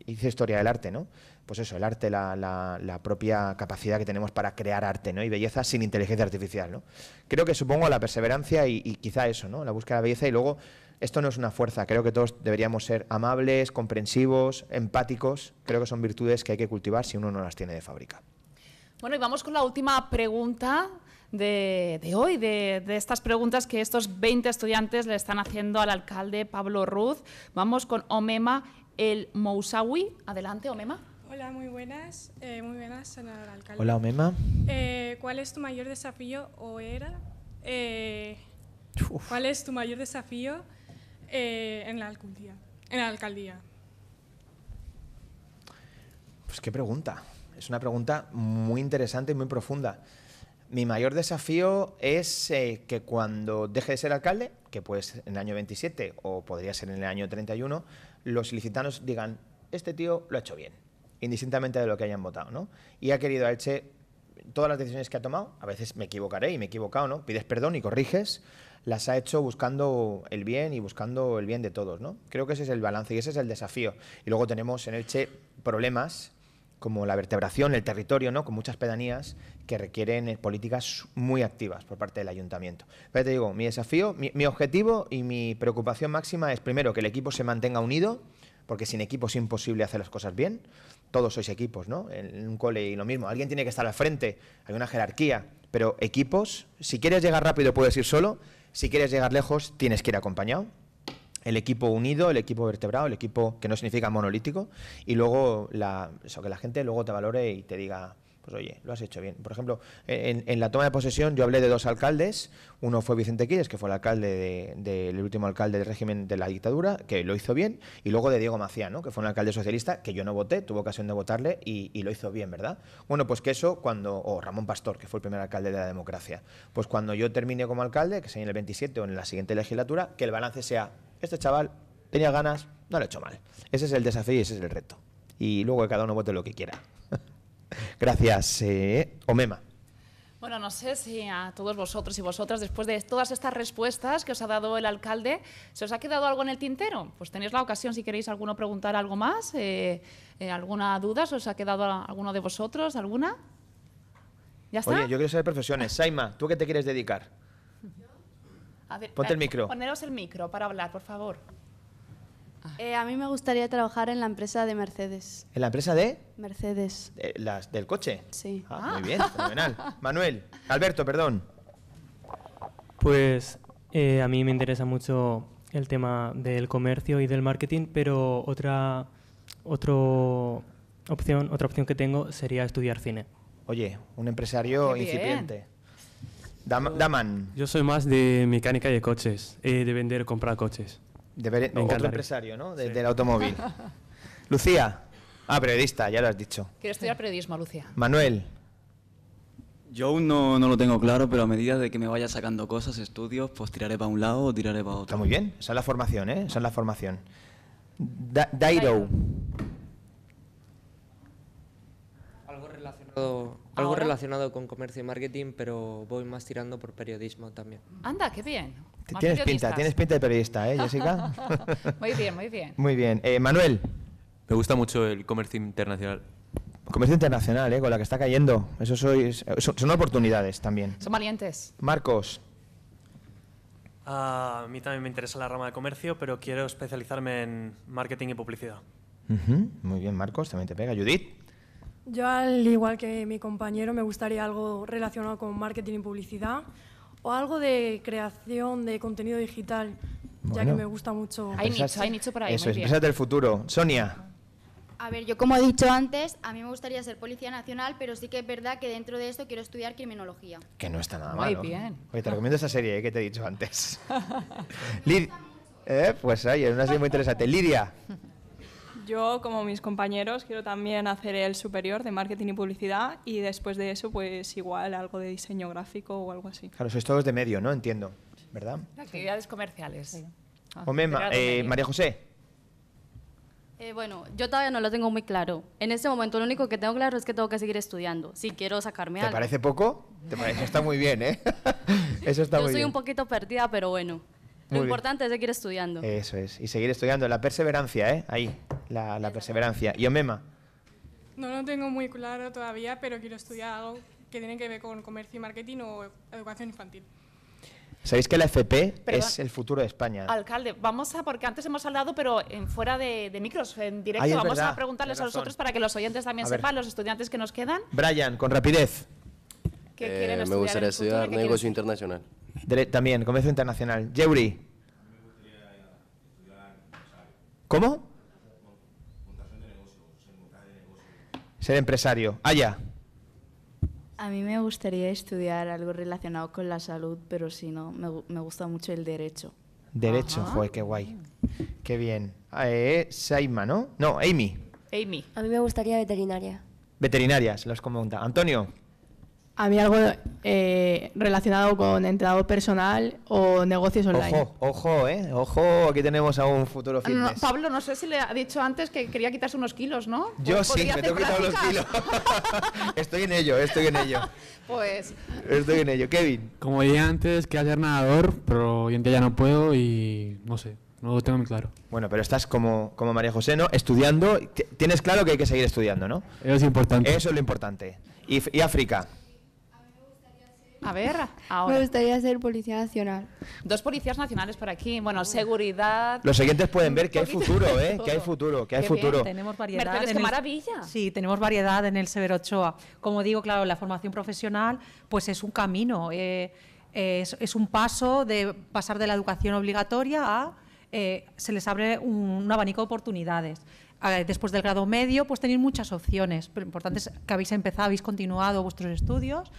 hice historia del arte, ¿no? Pues eso, el arte, la, propia capacidad que tenemos para crear arte, ¿no? Y belleza sin inteligencia artificial, ¿no? Creo que supongo la perseverancia y, quizá eso, ¿no? La búsqueda de la belleza y luego esto no es una fuerza, creo que todos deberíamos ser amables, comprensivos, empáticos. Creo que son virtudes que hay que cultivar si uno no las tiene de fábrica. Bueno, y vamos con la última pregunta de, hoy, de, estas preguntas que estos 20 estudiantes le están haciendo al alcalde Pablo Ruz. Vamos con Omema El Mousawi. Adelante, Omema. Hola, muy buenas. Eh, muy buenas, senadora alcalde. Hola, Omema. Eh, ¿Cuál es tu mayor desafío o era? Eh, ¿Cuál es tu mayor desafío? Eh, en la alcaldía. En la alcaldía. Pues qué pregunta. Es una pregunta muy interesante y muy profunda. Mi mayor desafío es eh, que cuando deje de ser alcalde, que puede ser en el año 27 o podría ser en el año 31, los licitanos digan, este tío lo ha hecho bien, indistintamente de lo que hayan votado, ¿no? Y ha querido a todas las decisiones que ha tomado, a veces me equivocaré y me he equivocado, ¿no? Pides perdón y corriges, las ha hecho buscando el bien y buscando el bien de todos. ¿no? Creo que ese es el balance y ese es el desafío. Y luego tenemos en Elche problemas como la vertebración, el territorio, ¿no? con muchas pedanías que requieren eh, políticas muy activas por parte del ayuntamiento. Pero te digo, mi desafío, mi, mi, objetivo y mi preocupación máxima es primero que el equipo se mantenga unido, porque sin equipo es imposible hacer las cosas bien. Todos sois equipos, ¿no? En un cole y lo mismo. Alguien tiene que estar al frente, hay una jerarquía, pero equipos, si quieres llegar rápido puedes ir solo, si quieres llegar lejos, tienes que ir acompañado. El equipo unido, el equipo vertebrado, el equipo que no significa monolítico. Y luego la, eso, que la gente luego te valore y te diga, pues oye, lo has hecho bien. Por ejemplo, en, la toma de posesión yo hablé de dos alcaldes. Uno fue Vicente Quiles, que fue el alcalde del último alcalde del régimen de la dictadura, que lo hizo bien, y luego de Diego Macía, que fue un alcalde socialista que yo no voté, tuve ocasión de votarle y, lo hizo bien, ¿verdad? Bueno, pues que eso cuando, o Ramón Pastor, que fue el primer alcalde de la democracia, pues cuando yo termine como alcalde, que sea en el 27 o en la siguiente legislatura, que el balance sea, este chaval tenía ganas, no lo he hecho mal. Ese es el desafío y ese es el reto. Y luego que cada uno vote lo que quiera. Gracias, eh, Omema. Bueno, no sé si a todos vosotros y vosotras, después de todas estas respuestas que os ha dado el alcalde, ¿se os ha quedado algo en el tintero? Pues tenéis la ocasión, si queréis alguno preguntar algo más, eh, eh, alguna duda, ¿se os ha quedado alguno de vosotros? ¿Alguna? Oye, yo quiero saber profesiones. Saima, ¿tú qué te quieres dedicar? Ponte el micro. Poneros el micro para hablar, por favor. Ah. Eh, a mí me gustaría trabajar en la empresa de Mercedes. ¿En la empresa de? Mercedes. las ¿Del coche? Sí. Ah, ah. muy bien, fenomenal. *laughs* Manuel, Alberto, perdón. Pues eh, a mí me interesa mucho el tema del comercio y del marketing, pero otra, opción, otra opción que tengo sería estudiar cine. Oye, un empresario incipiente. Daman. Yo soy más de mecánica y de coches, eh, de vender, comprar coches otro empresario, ¿no? Del automóvil. *laughs* Lucía. Ah, periodista, ya lo has dicho. Quiero estudiar periodismo, Lucía. Manuel. Yo aún no, no, lo tengo claro, pero a medida de que me vaya sacando cosas, estudios, pues tiraré para un lado o tiraré para otro. Está muy bien, esa es la formación, ¿eh? Esa es la formación. Dairo. Algo relacionado algo relacionado con comercio y marketing, pero voy más tirando por periodismo también. Anda, qué bien. Tienes pinta, de periodista, ¿eh, Jessica? *laughs* muy bien, muy bien. Muy bien. Eh, Manuel. Me gusta mucho el comercio internacional. Comercio internacional, ¿eh? con la que está cayendo. Eso sois, eh, son, oportunidades también. Son valientes. Marcos. a mí también me interesa la rama de comercio, pero quiero especializarme en marketing y publicidad. Muy bien, Marcos, también te pega. Judith. Yo, al igual que mi compañero, me gustaría algo relacionado con marketing y publicidad o algo de creación de contenido digital, ya que me gusta mucho. Hay nicho, hay nicho para ahí. Eso, empresas del futuro. Sonia. A ver, yo como he dicho antes, a mí me gustaría ser policía nacional, pero sí que es verdad que dentro de esto quiero estudiar criminología. Que no está nada mal. Muy bien. Oye, te recomiendo esa serie eh, que te he dicho antes. *laughs* ¿Eh? pues hay, es una serie muy interesante. Lidia. Yo, como mis compañeros, quiero también hacer el superior de marketing y publicidad y después de eso, pues igual algo de diseño gráfico o algo así. Claro, sois todos de medio, ¿no? Entiendo, ¿verdad? Actividades comerciales. Sí. Ah. Eh, María José. Eh, bueno, yo todavía no lo tengo muy claro. En este momento lo único que tengo claro es que tengo que seguir estudiando. Si quiero sacarme algo. ¿Te parece poco? está muy bien, ¿eh? *laughs* Eso está yo soy un poquito perdida, pero bueno. Lo importante es seguir estudiando. Eso es, y seguir estudiando. La perseverancia, ¿eh? Ahí, la, perseverancia. ¿Y Omema? No lo tengo muy claro todavía, pero quiero estudiar algo que tiene que ver con comercio y marketing o educación infantil. Sabéis que la FP es el futuro de España. Alcalde, vamos a, porque antes hemos hablado, pero en fuera de, micros, en directo, vamos a preguntarles a los otros para que los oyentes también sepan, los estudiantes que nos quedan. Brian, con rapidez. Eh, me gustaría estudiar negocio internacional también, comercio internacional. Yeuri. ¿Cómo? Ser empresario. Allá. A mí me gustaría estudiar algo relacionado con la salud, pero si no, me, gusta mucho el derecho. Derecho, fue que qué guay. Qué bien. Eh, Saima, ¿no? No, Amy. Amy. A mí me gustaría veterinaria. Veterinarias, los comenta. Antonio. A mí algo eh, relacionado con entrenador personal o negocios online. Ojo, ojo, ¿eh? Ojo, aquí tenemos a un futuro fitness. Pablo, no sé si le ha dicho antes que quería quitarse unos kilos, ¿no? Yo sí, me tengo que quitar kilos. *laughs* estoy en ello, estoy en ello. *laughs* Pues... Estoy en ello. Kevin. Como dije antes, que hacer nadador, pero hoy en día ya no puedo y no sé, no lo tengo muy claro. Bueno, pero estás como, como María José, ¿no? Estudiando. Tienes claro que hay que seguir estudiando, ¿no? Eso es importante. Eso es lo importante. y África? A ver, ahora. Me gustaría ser policía nacional. Dos policías nacionales por aquí. Bueno, seguridad. Los siguientes pueden ver que hay futuro, ¿eh? *laughs* Que hay futuro, que hay futuro. tenemos variedad. maravilla. Sí, tenemos variedad en el Severo Ochoa. Como digo, claro, la formación profesional, pues es un camino. Eh, es, un paso de pasar de la educación obligatoria a. Eh, se les abre un abanico de oportunidades después del grado medio, pues tenéis muchas opciones. lo importante es que habéis empezado, habéis continuado vuestros estudios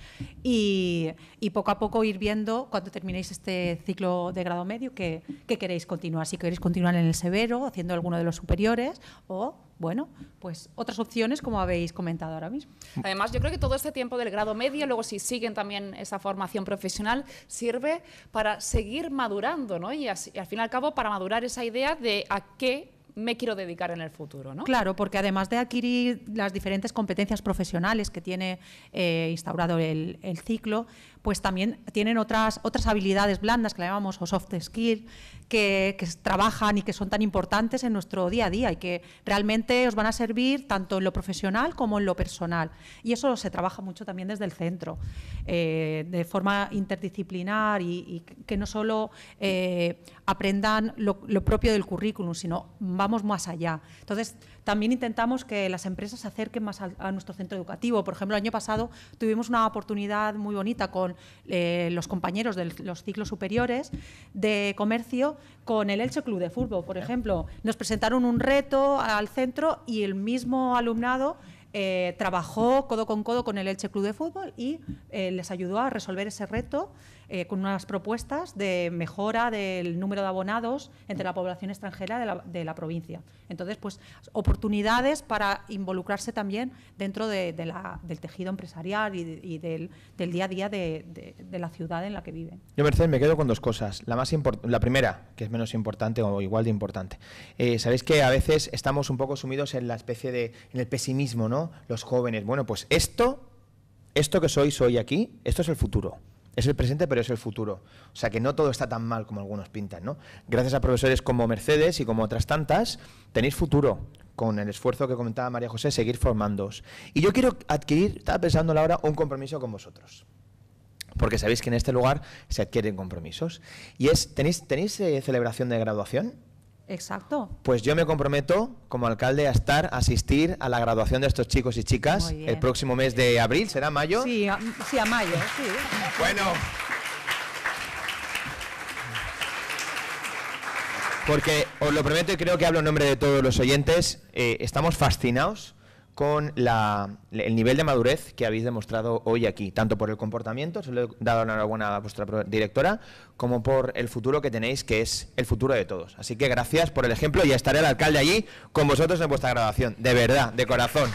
y, poco a poco ir viendo cuando terminéis este ciclo de grado medio qué queréis continuar. Si queréis continuar en el severo, haciendo alguno de los superiores o, bueno, pues otras opciones como habéis comentado ahora mismo. Además, yo creo que todo este tiempo del grado medio, luego si siguen también esa formación profesional, sirve para seguir madurando, ¿no? Y, al fin y al cabo para madurar esa idea de a qué me quiero dedicar en el futuro, ¿no? Claro, porque además de adquirir las diferentes competencias profesionales que tiene eh, instaurado el, el ciclo, pues también tienen otras, otras habilidades blandas que llamamos o soft skills, que, trabajan y que son tan importantes en nuestro día a día y que realmente os van a servir tanto en lo profesional como en lo personal. Y eso se trabaja mucho también desde el centro, eh, de forma interdisciplinar y, que no solo eh, aprendan lo, propio del currículum, sino vamos más allá. Entonces, también intentamos que las empresas se acerquen más a, nuestro centro educativo. Por ejemplo, el año pasado tuvimos una oportunidad muy bonita con eh, los compañeros de los ciclos superiores de comercio con el Elche Club de Fútbol, por ejemplo. Nos presentaron un reto al centro y el mismo alumnado eh, trabajó codo con codo con el Elche Club de Fútbol y eh, les ayudó a resolver ese reto eh, con unas propuestas de mejora del número de abonados entre la población extranjera de la, provincia. Entonces, pues oportunidades para involucrarse también dentro de, del tejido empresarial y, del, día a día de, la ciudad en la que viven. Yo, Mercedes, me quedo con dos cosas. La, más la primera, que es menos importante o igual de importante. Eh, sabéis que a veces estamos un poco sumidos en la especie de, en el pesimismo, ¿no? Los jóvenes. Bueno, pues esto, esto que sois hoy aquí, esto es el futuro. Es el presente, pero es el futuro. O sea que no todo está tan mal como algunos pintan, ¿no? Gracias a profesores como Mercedes y como otras tantas, tenéis futuro con el esfuerzo que comentaba María José, seguir formándoos. Y yo quiero adquirir, estaba pensando ahora, un compromiso con vosotros. Porque sabéis que en este lugar se adquieren compromisos. Y es, ¿tenéis, tenéis eh, celebración de graduación? Exacto. Pues yo me comprometo como alcalde a estar, a asistir a la graduación de estos chicos y chicas el próximo mes de abril, ¿será mayo? Sí, a, a mayo, sí. Bueno. Porque os lo prometo y creo que hablo en nombre de todos los oyentes, eh, estamos fascinados con el nivel de madurez que habéis demostrado hoy aquí, tanto por el comportamiento, se lo he dado enhorabuena a vuestra directora, como por el futuro que tenéis, que es el futuro de todos. Así que gracias por el ejemplo y estaré el alcalde allí con vosotros en vuestra grabación. de verdad, de corazón.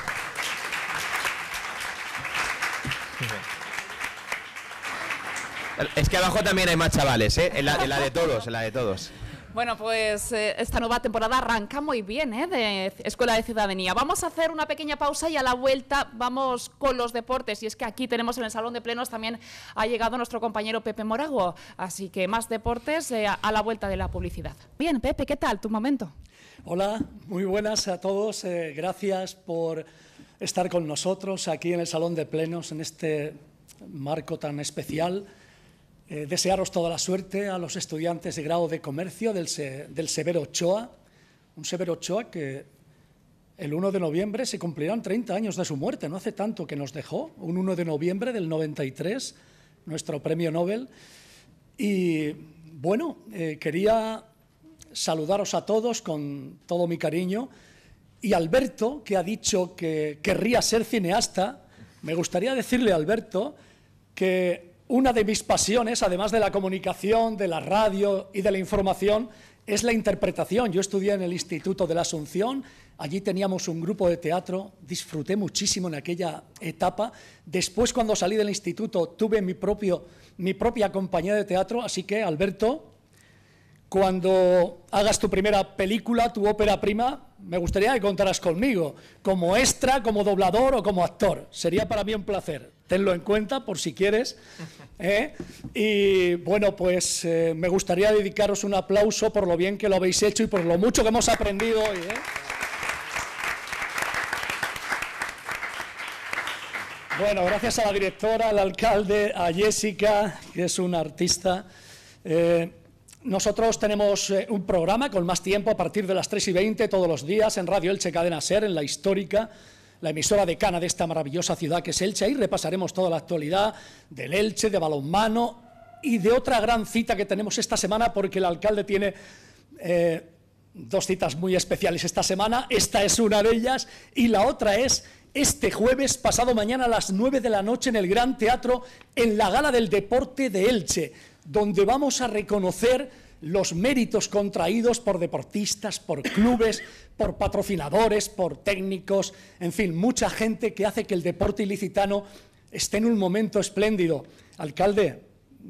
Es que abajo también hay más chavales, ¿eh? la, la de todos, en la de todos. Bueno, pues eh, esta nueva temporada arranca muy bien, ¿eh? De Escuela de Ciudadanía. Vamos a hacer una pequeña pausa y a la vuelta vamos con los deportes. Y es que aquí tenemos en el Salón de Plenos también ha llegado nuestro compañero Pepe Morago. Así que más deportes eh, a la vuelta de la publicidad. Bien, Pepe, ¿qué tal? Tu momento. Hola, muy buenas a todos. Eh, gracias por estar con nosotros aquí en el Salón de Plenos en este marco tan especial eh, desearos toda la suerte a los estudiantes de grado de comercio del, Severo Ochoa, un Severo Ochoa que el 1 de noviembre se cumplirán 30 años de su muerte, no hace tanto que nos dejó, un 1 de noviembre del 93, nuestro premio Nobel. Y bueno, eh, quería saludaros a todos con todo mi cariño. Y Alberto, que ha dicho que querría ser cineasta, me gustaría decirle a Alberto que una de mis pasiones, además de la comunicación, de la radio y de la información, es la interpretación. Yo estudié en el Instituto de la Asunción, allí teníamos un grupo de teatro, disfruté muchísimo en aquella etapa. Después, cuando salí del instituto, tuve mi, propio, mi propia compañía de teatro, así que, Alberto, cuando hagas tu primera película, tu ópera prima, me gustaría que contaras conmigo, como extra, como doblador o como actor. Sería para mí un placer. Tenlo en cuenta por si quieres. *laughs* ¿eh? Y bueno, pues eh, me gustaría dedicaros un aplauso por lo bien que lo habéis hecho y por lo mucho que hemos aprendido hoy. ¿eh? Bueno, gracias a la directora, al alcalde, a Jessica, que es una artista. Nosotros tenemos eh, un programa con más tiempo a partir de las 3 y 20 todos los días en Radio Elche Cadena Ser, en la histórica, la emisora decana de esta maravillosa ciudad que es Elche. Ahí repasaremos toda la actualidad del Elche, de balonmano y de otra gran cita que tenemos esta semana porque el alcalde tiene... Eh, dos citas muy especiales esta semana. Esta es una de ellas y la otra es este jueves, pasado mañana a las 9 de la noche en el Gran Teatro, en la Gala del Deporte de Elche donde vamos a reconocer los méritos contraídos por deportistas, por clubes, por patrocinadores, por técnicos, en fin, mucha gente que hace que el deporte ilicitano esté en un momento espléndido. Alcalde,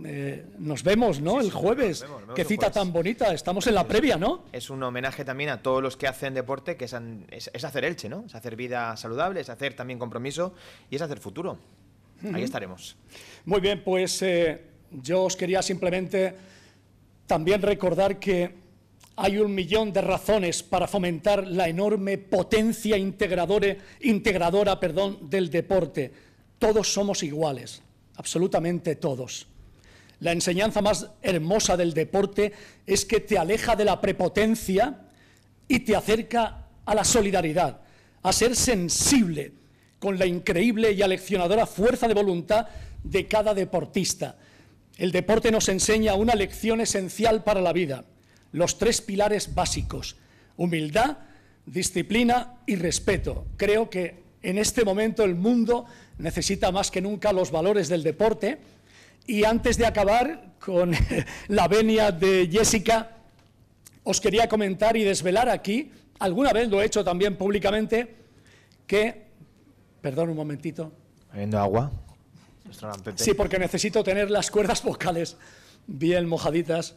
eh, nos vemos, ¿no? el jueves. Qué cita tan bonita. Estamos en la previa, ¿no? Es un homenaje también a todos los que hacen deporte, que es, hacer elche, ¿no? Es hacer vida saludable, es hacer también compromiso y es hacer futuro. Ahí estaremos. Muy bien, pues eh, yo os quería simplemente también recordar que hay un millón de razones para fomentar la enorme potencia integradora perdón, del deporte. Todos somos iguales, absolutamente todos. La enseñanza más hermosa del deporte es que te aleja de la prepotencia y te acerca a la solidaridad, a ser sensible con la increíble y aleccionadora fuerza de voluntad de cada deportista. El deporte nos enseña una lección esencial para la vida, los tres pilares básicos, humildad, disciplina y respeto. Creo que en este momento el mundo necesita más que nunca los valores del deporte y antes de acabar con *laughs* la venia de Jessica, os quería comentar y desvelar aquí, alguna vez lo he hecho también públicamente, que, perdón un momentito. Bebiendo agua. Sí, porque necesito tener las cuerdas vocales bien mojaditas.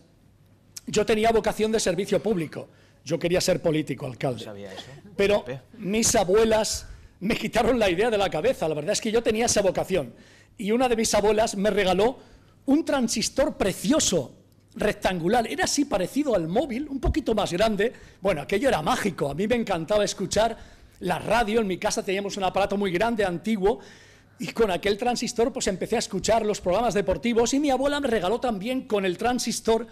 Yo tenía vocación de servicio público. Yo quería ser político, alcalde. Pero mis abuelas me quitaron la idea de la cabeza. La verdad es que yo tenía esa vocación. Y una de mis abuelas me regaló un transistor precioso, rectangular. Era así parecido al móvil, un poquito más grande. Bueno, aquello era mágico. A mí me encantaba escuchar la radio. En mi casa teníamos un aparato muy grande, antiguo, y con aquel transistor pues empecé a escuchar los programas deportivos y mi abuela me regaló también con el transistor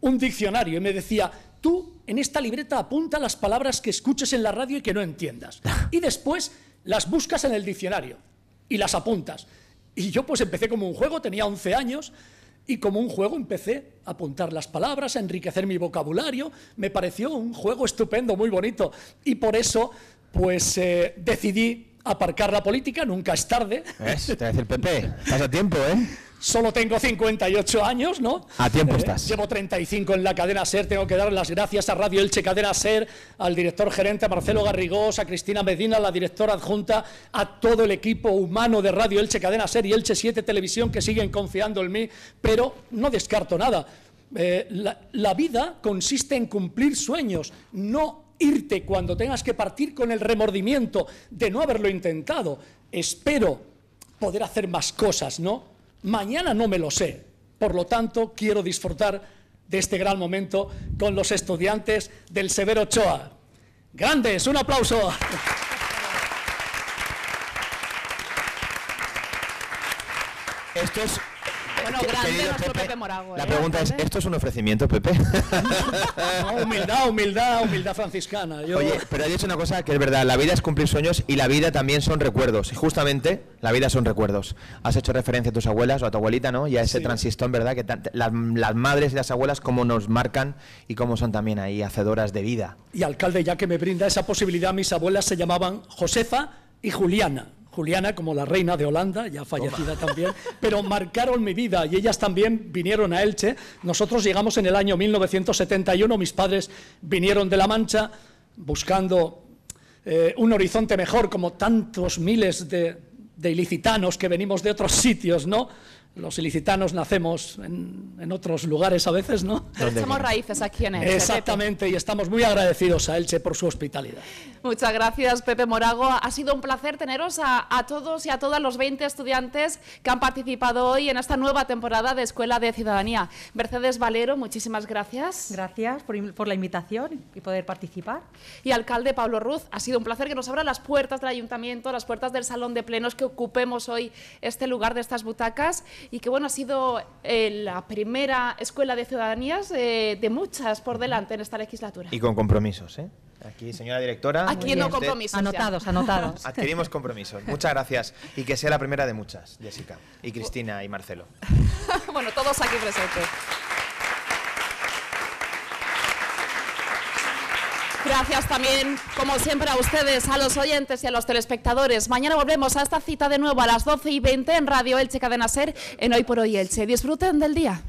un diccionario y me decía, tú en esta libreta apunta las palabras que escuches en la radio y que no entiendas. *laughs* Y después las buscas en el diccionario y las apuntas. Y yo pues empecé como un juego, tenía 11 años, y como un juego empecé a apuntar las palabras, a enriquecer mi vocabulario. Me pareció un juego estupendo, muy bonito. Y por eso pues eh, decidí aparcar la política, nunca es tarde. te dice decir, Pepe, estás a tiempo, ¿eh? Solo tengo 58 años, ¿no? A tiempo eh, estás. Llevo 35 en la cadena SER. Tengo que dar las gracias a Radio Elche Cadena SER, al director gerente a Marcelo Garrigós, a Cristina Medina, a la directora adjunta, a todo el equipo humano de Radio Elche Cadena SER y Elche 7 Televisión que siguen confiando en mí. Pero no descarto nada. Eh, la, la vida consiste en cumplir sueños, no irte cuando tengas que partir con el remordimiento de no haberlo intentado. Espero poder hacer más cosas, ¿no? Mañana no me lo sé. Por lo tanto, quiero disfrutar de este gran momento con los estudiantes del Severo Ochoa. Grandes, un aplauso. es... Bueno, grande nuestro Pepe, La ¿eh? pregunta es, ¿esto es un ofrecimiento, Pepe? *laughs* humildad, humildad, humildad franciscana. Oye, pero has dicho una cosa que es verdad, la vida es cumplir sueños y la vida también son recuerdos. Y justamente, la vida son recuerdos. Has hecho referencia a tus abuelas o a tu abuelita, ¿no? Y a ese transistón, ¿verdad? Que las, las, madres y las abuelas cómo nos marcan y cómo son también ahí hacedoras de vida. Y alcalde, ya que me brinda esa posibilidad, mis abuelas se llamaban Josefa y Juliana. Juliana como la reina de Holanda, ya fallecida también, pero marcaron mi vida y ellas también vinieron a Elche. Nosotros llegamos en el año 1971, mis padres vinieron de La Mancha buscando eh, un horizonte mejor, como tantos miles de, de ilicitanos que venimos de otros sitios, ¿no? los ilicitanos nacemos en, en, otros lugares a veces, ¿no? Pero echamos raíces aquí en Elche. Exactamente, y estamos muy agradecidos a Elche por su hospitalidad. Muchas gracias, Pepe Morago. Ha sido un placer teneros a, a, todos y a todas los 20 estudiantes que han participado hoy en esta nueva temporada de Escuela de Ciudadanía. Mercedes Valero, muchísimas gracias. Gracias por, por la invitación y poder participar. Y alcalde Pablo Ruz, ha sido un placer que nos abra las puertas del ayuntamiento, las puertas del salón de plenos, que ocupemos hoy este lugar de estas butacas y que bueno, ha sido eh, la primera escuela de ciudadanías eh, de muchas por delante en esta legislatura. Y con compromisos, ¿eh? Aquí, señora directora. Aquí no compromisos. Anotados, anotados. *laughs* Adquirimos compromisos. Muchas gracias. Y que sea la primera de muchas, Jessica, y Cristina y Marcelo. *laughs* bueno, todos aquí presentes. Gracias también, como siempre, a ustedes, a los oyentes y a los telespectadores. Mañana volvemos a esta cita de nuevo a las 12 y 20 en Radio Elche Cadena Ser, en Hoy por Hoy Elche. Disfruten del día.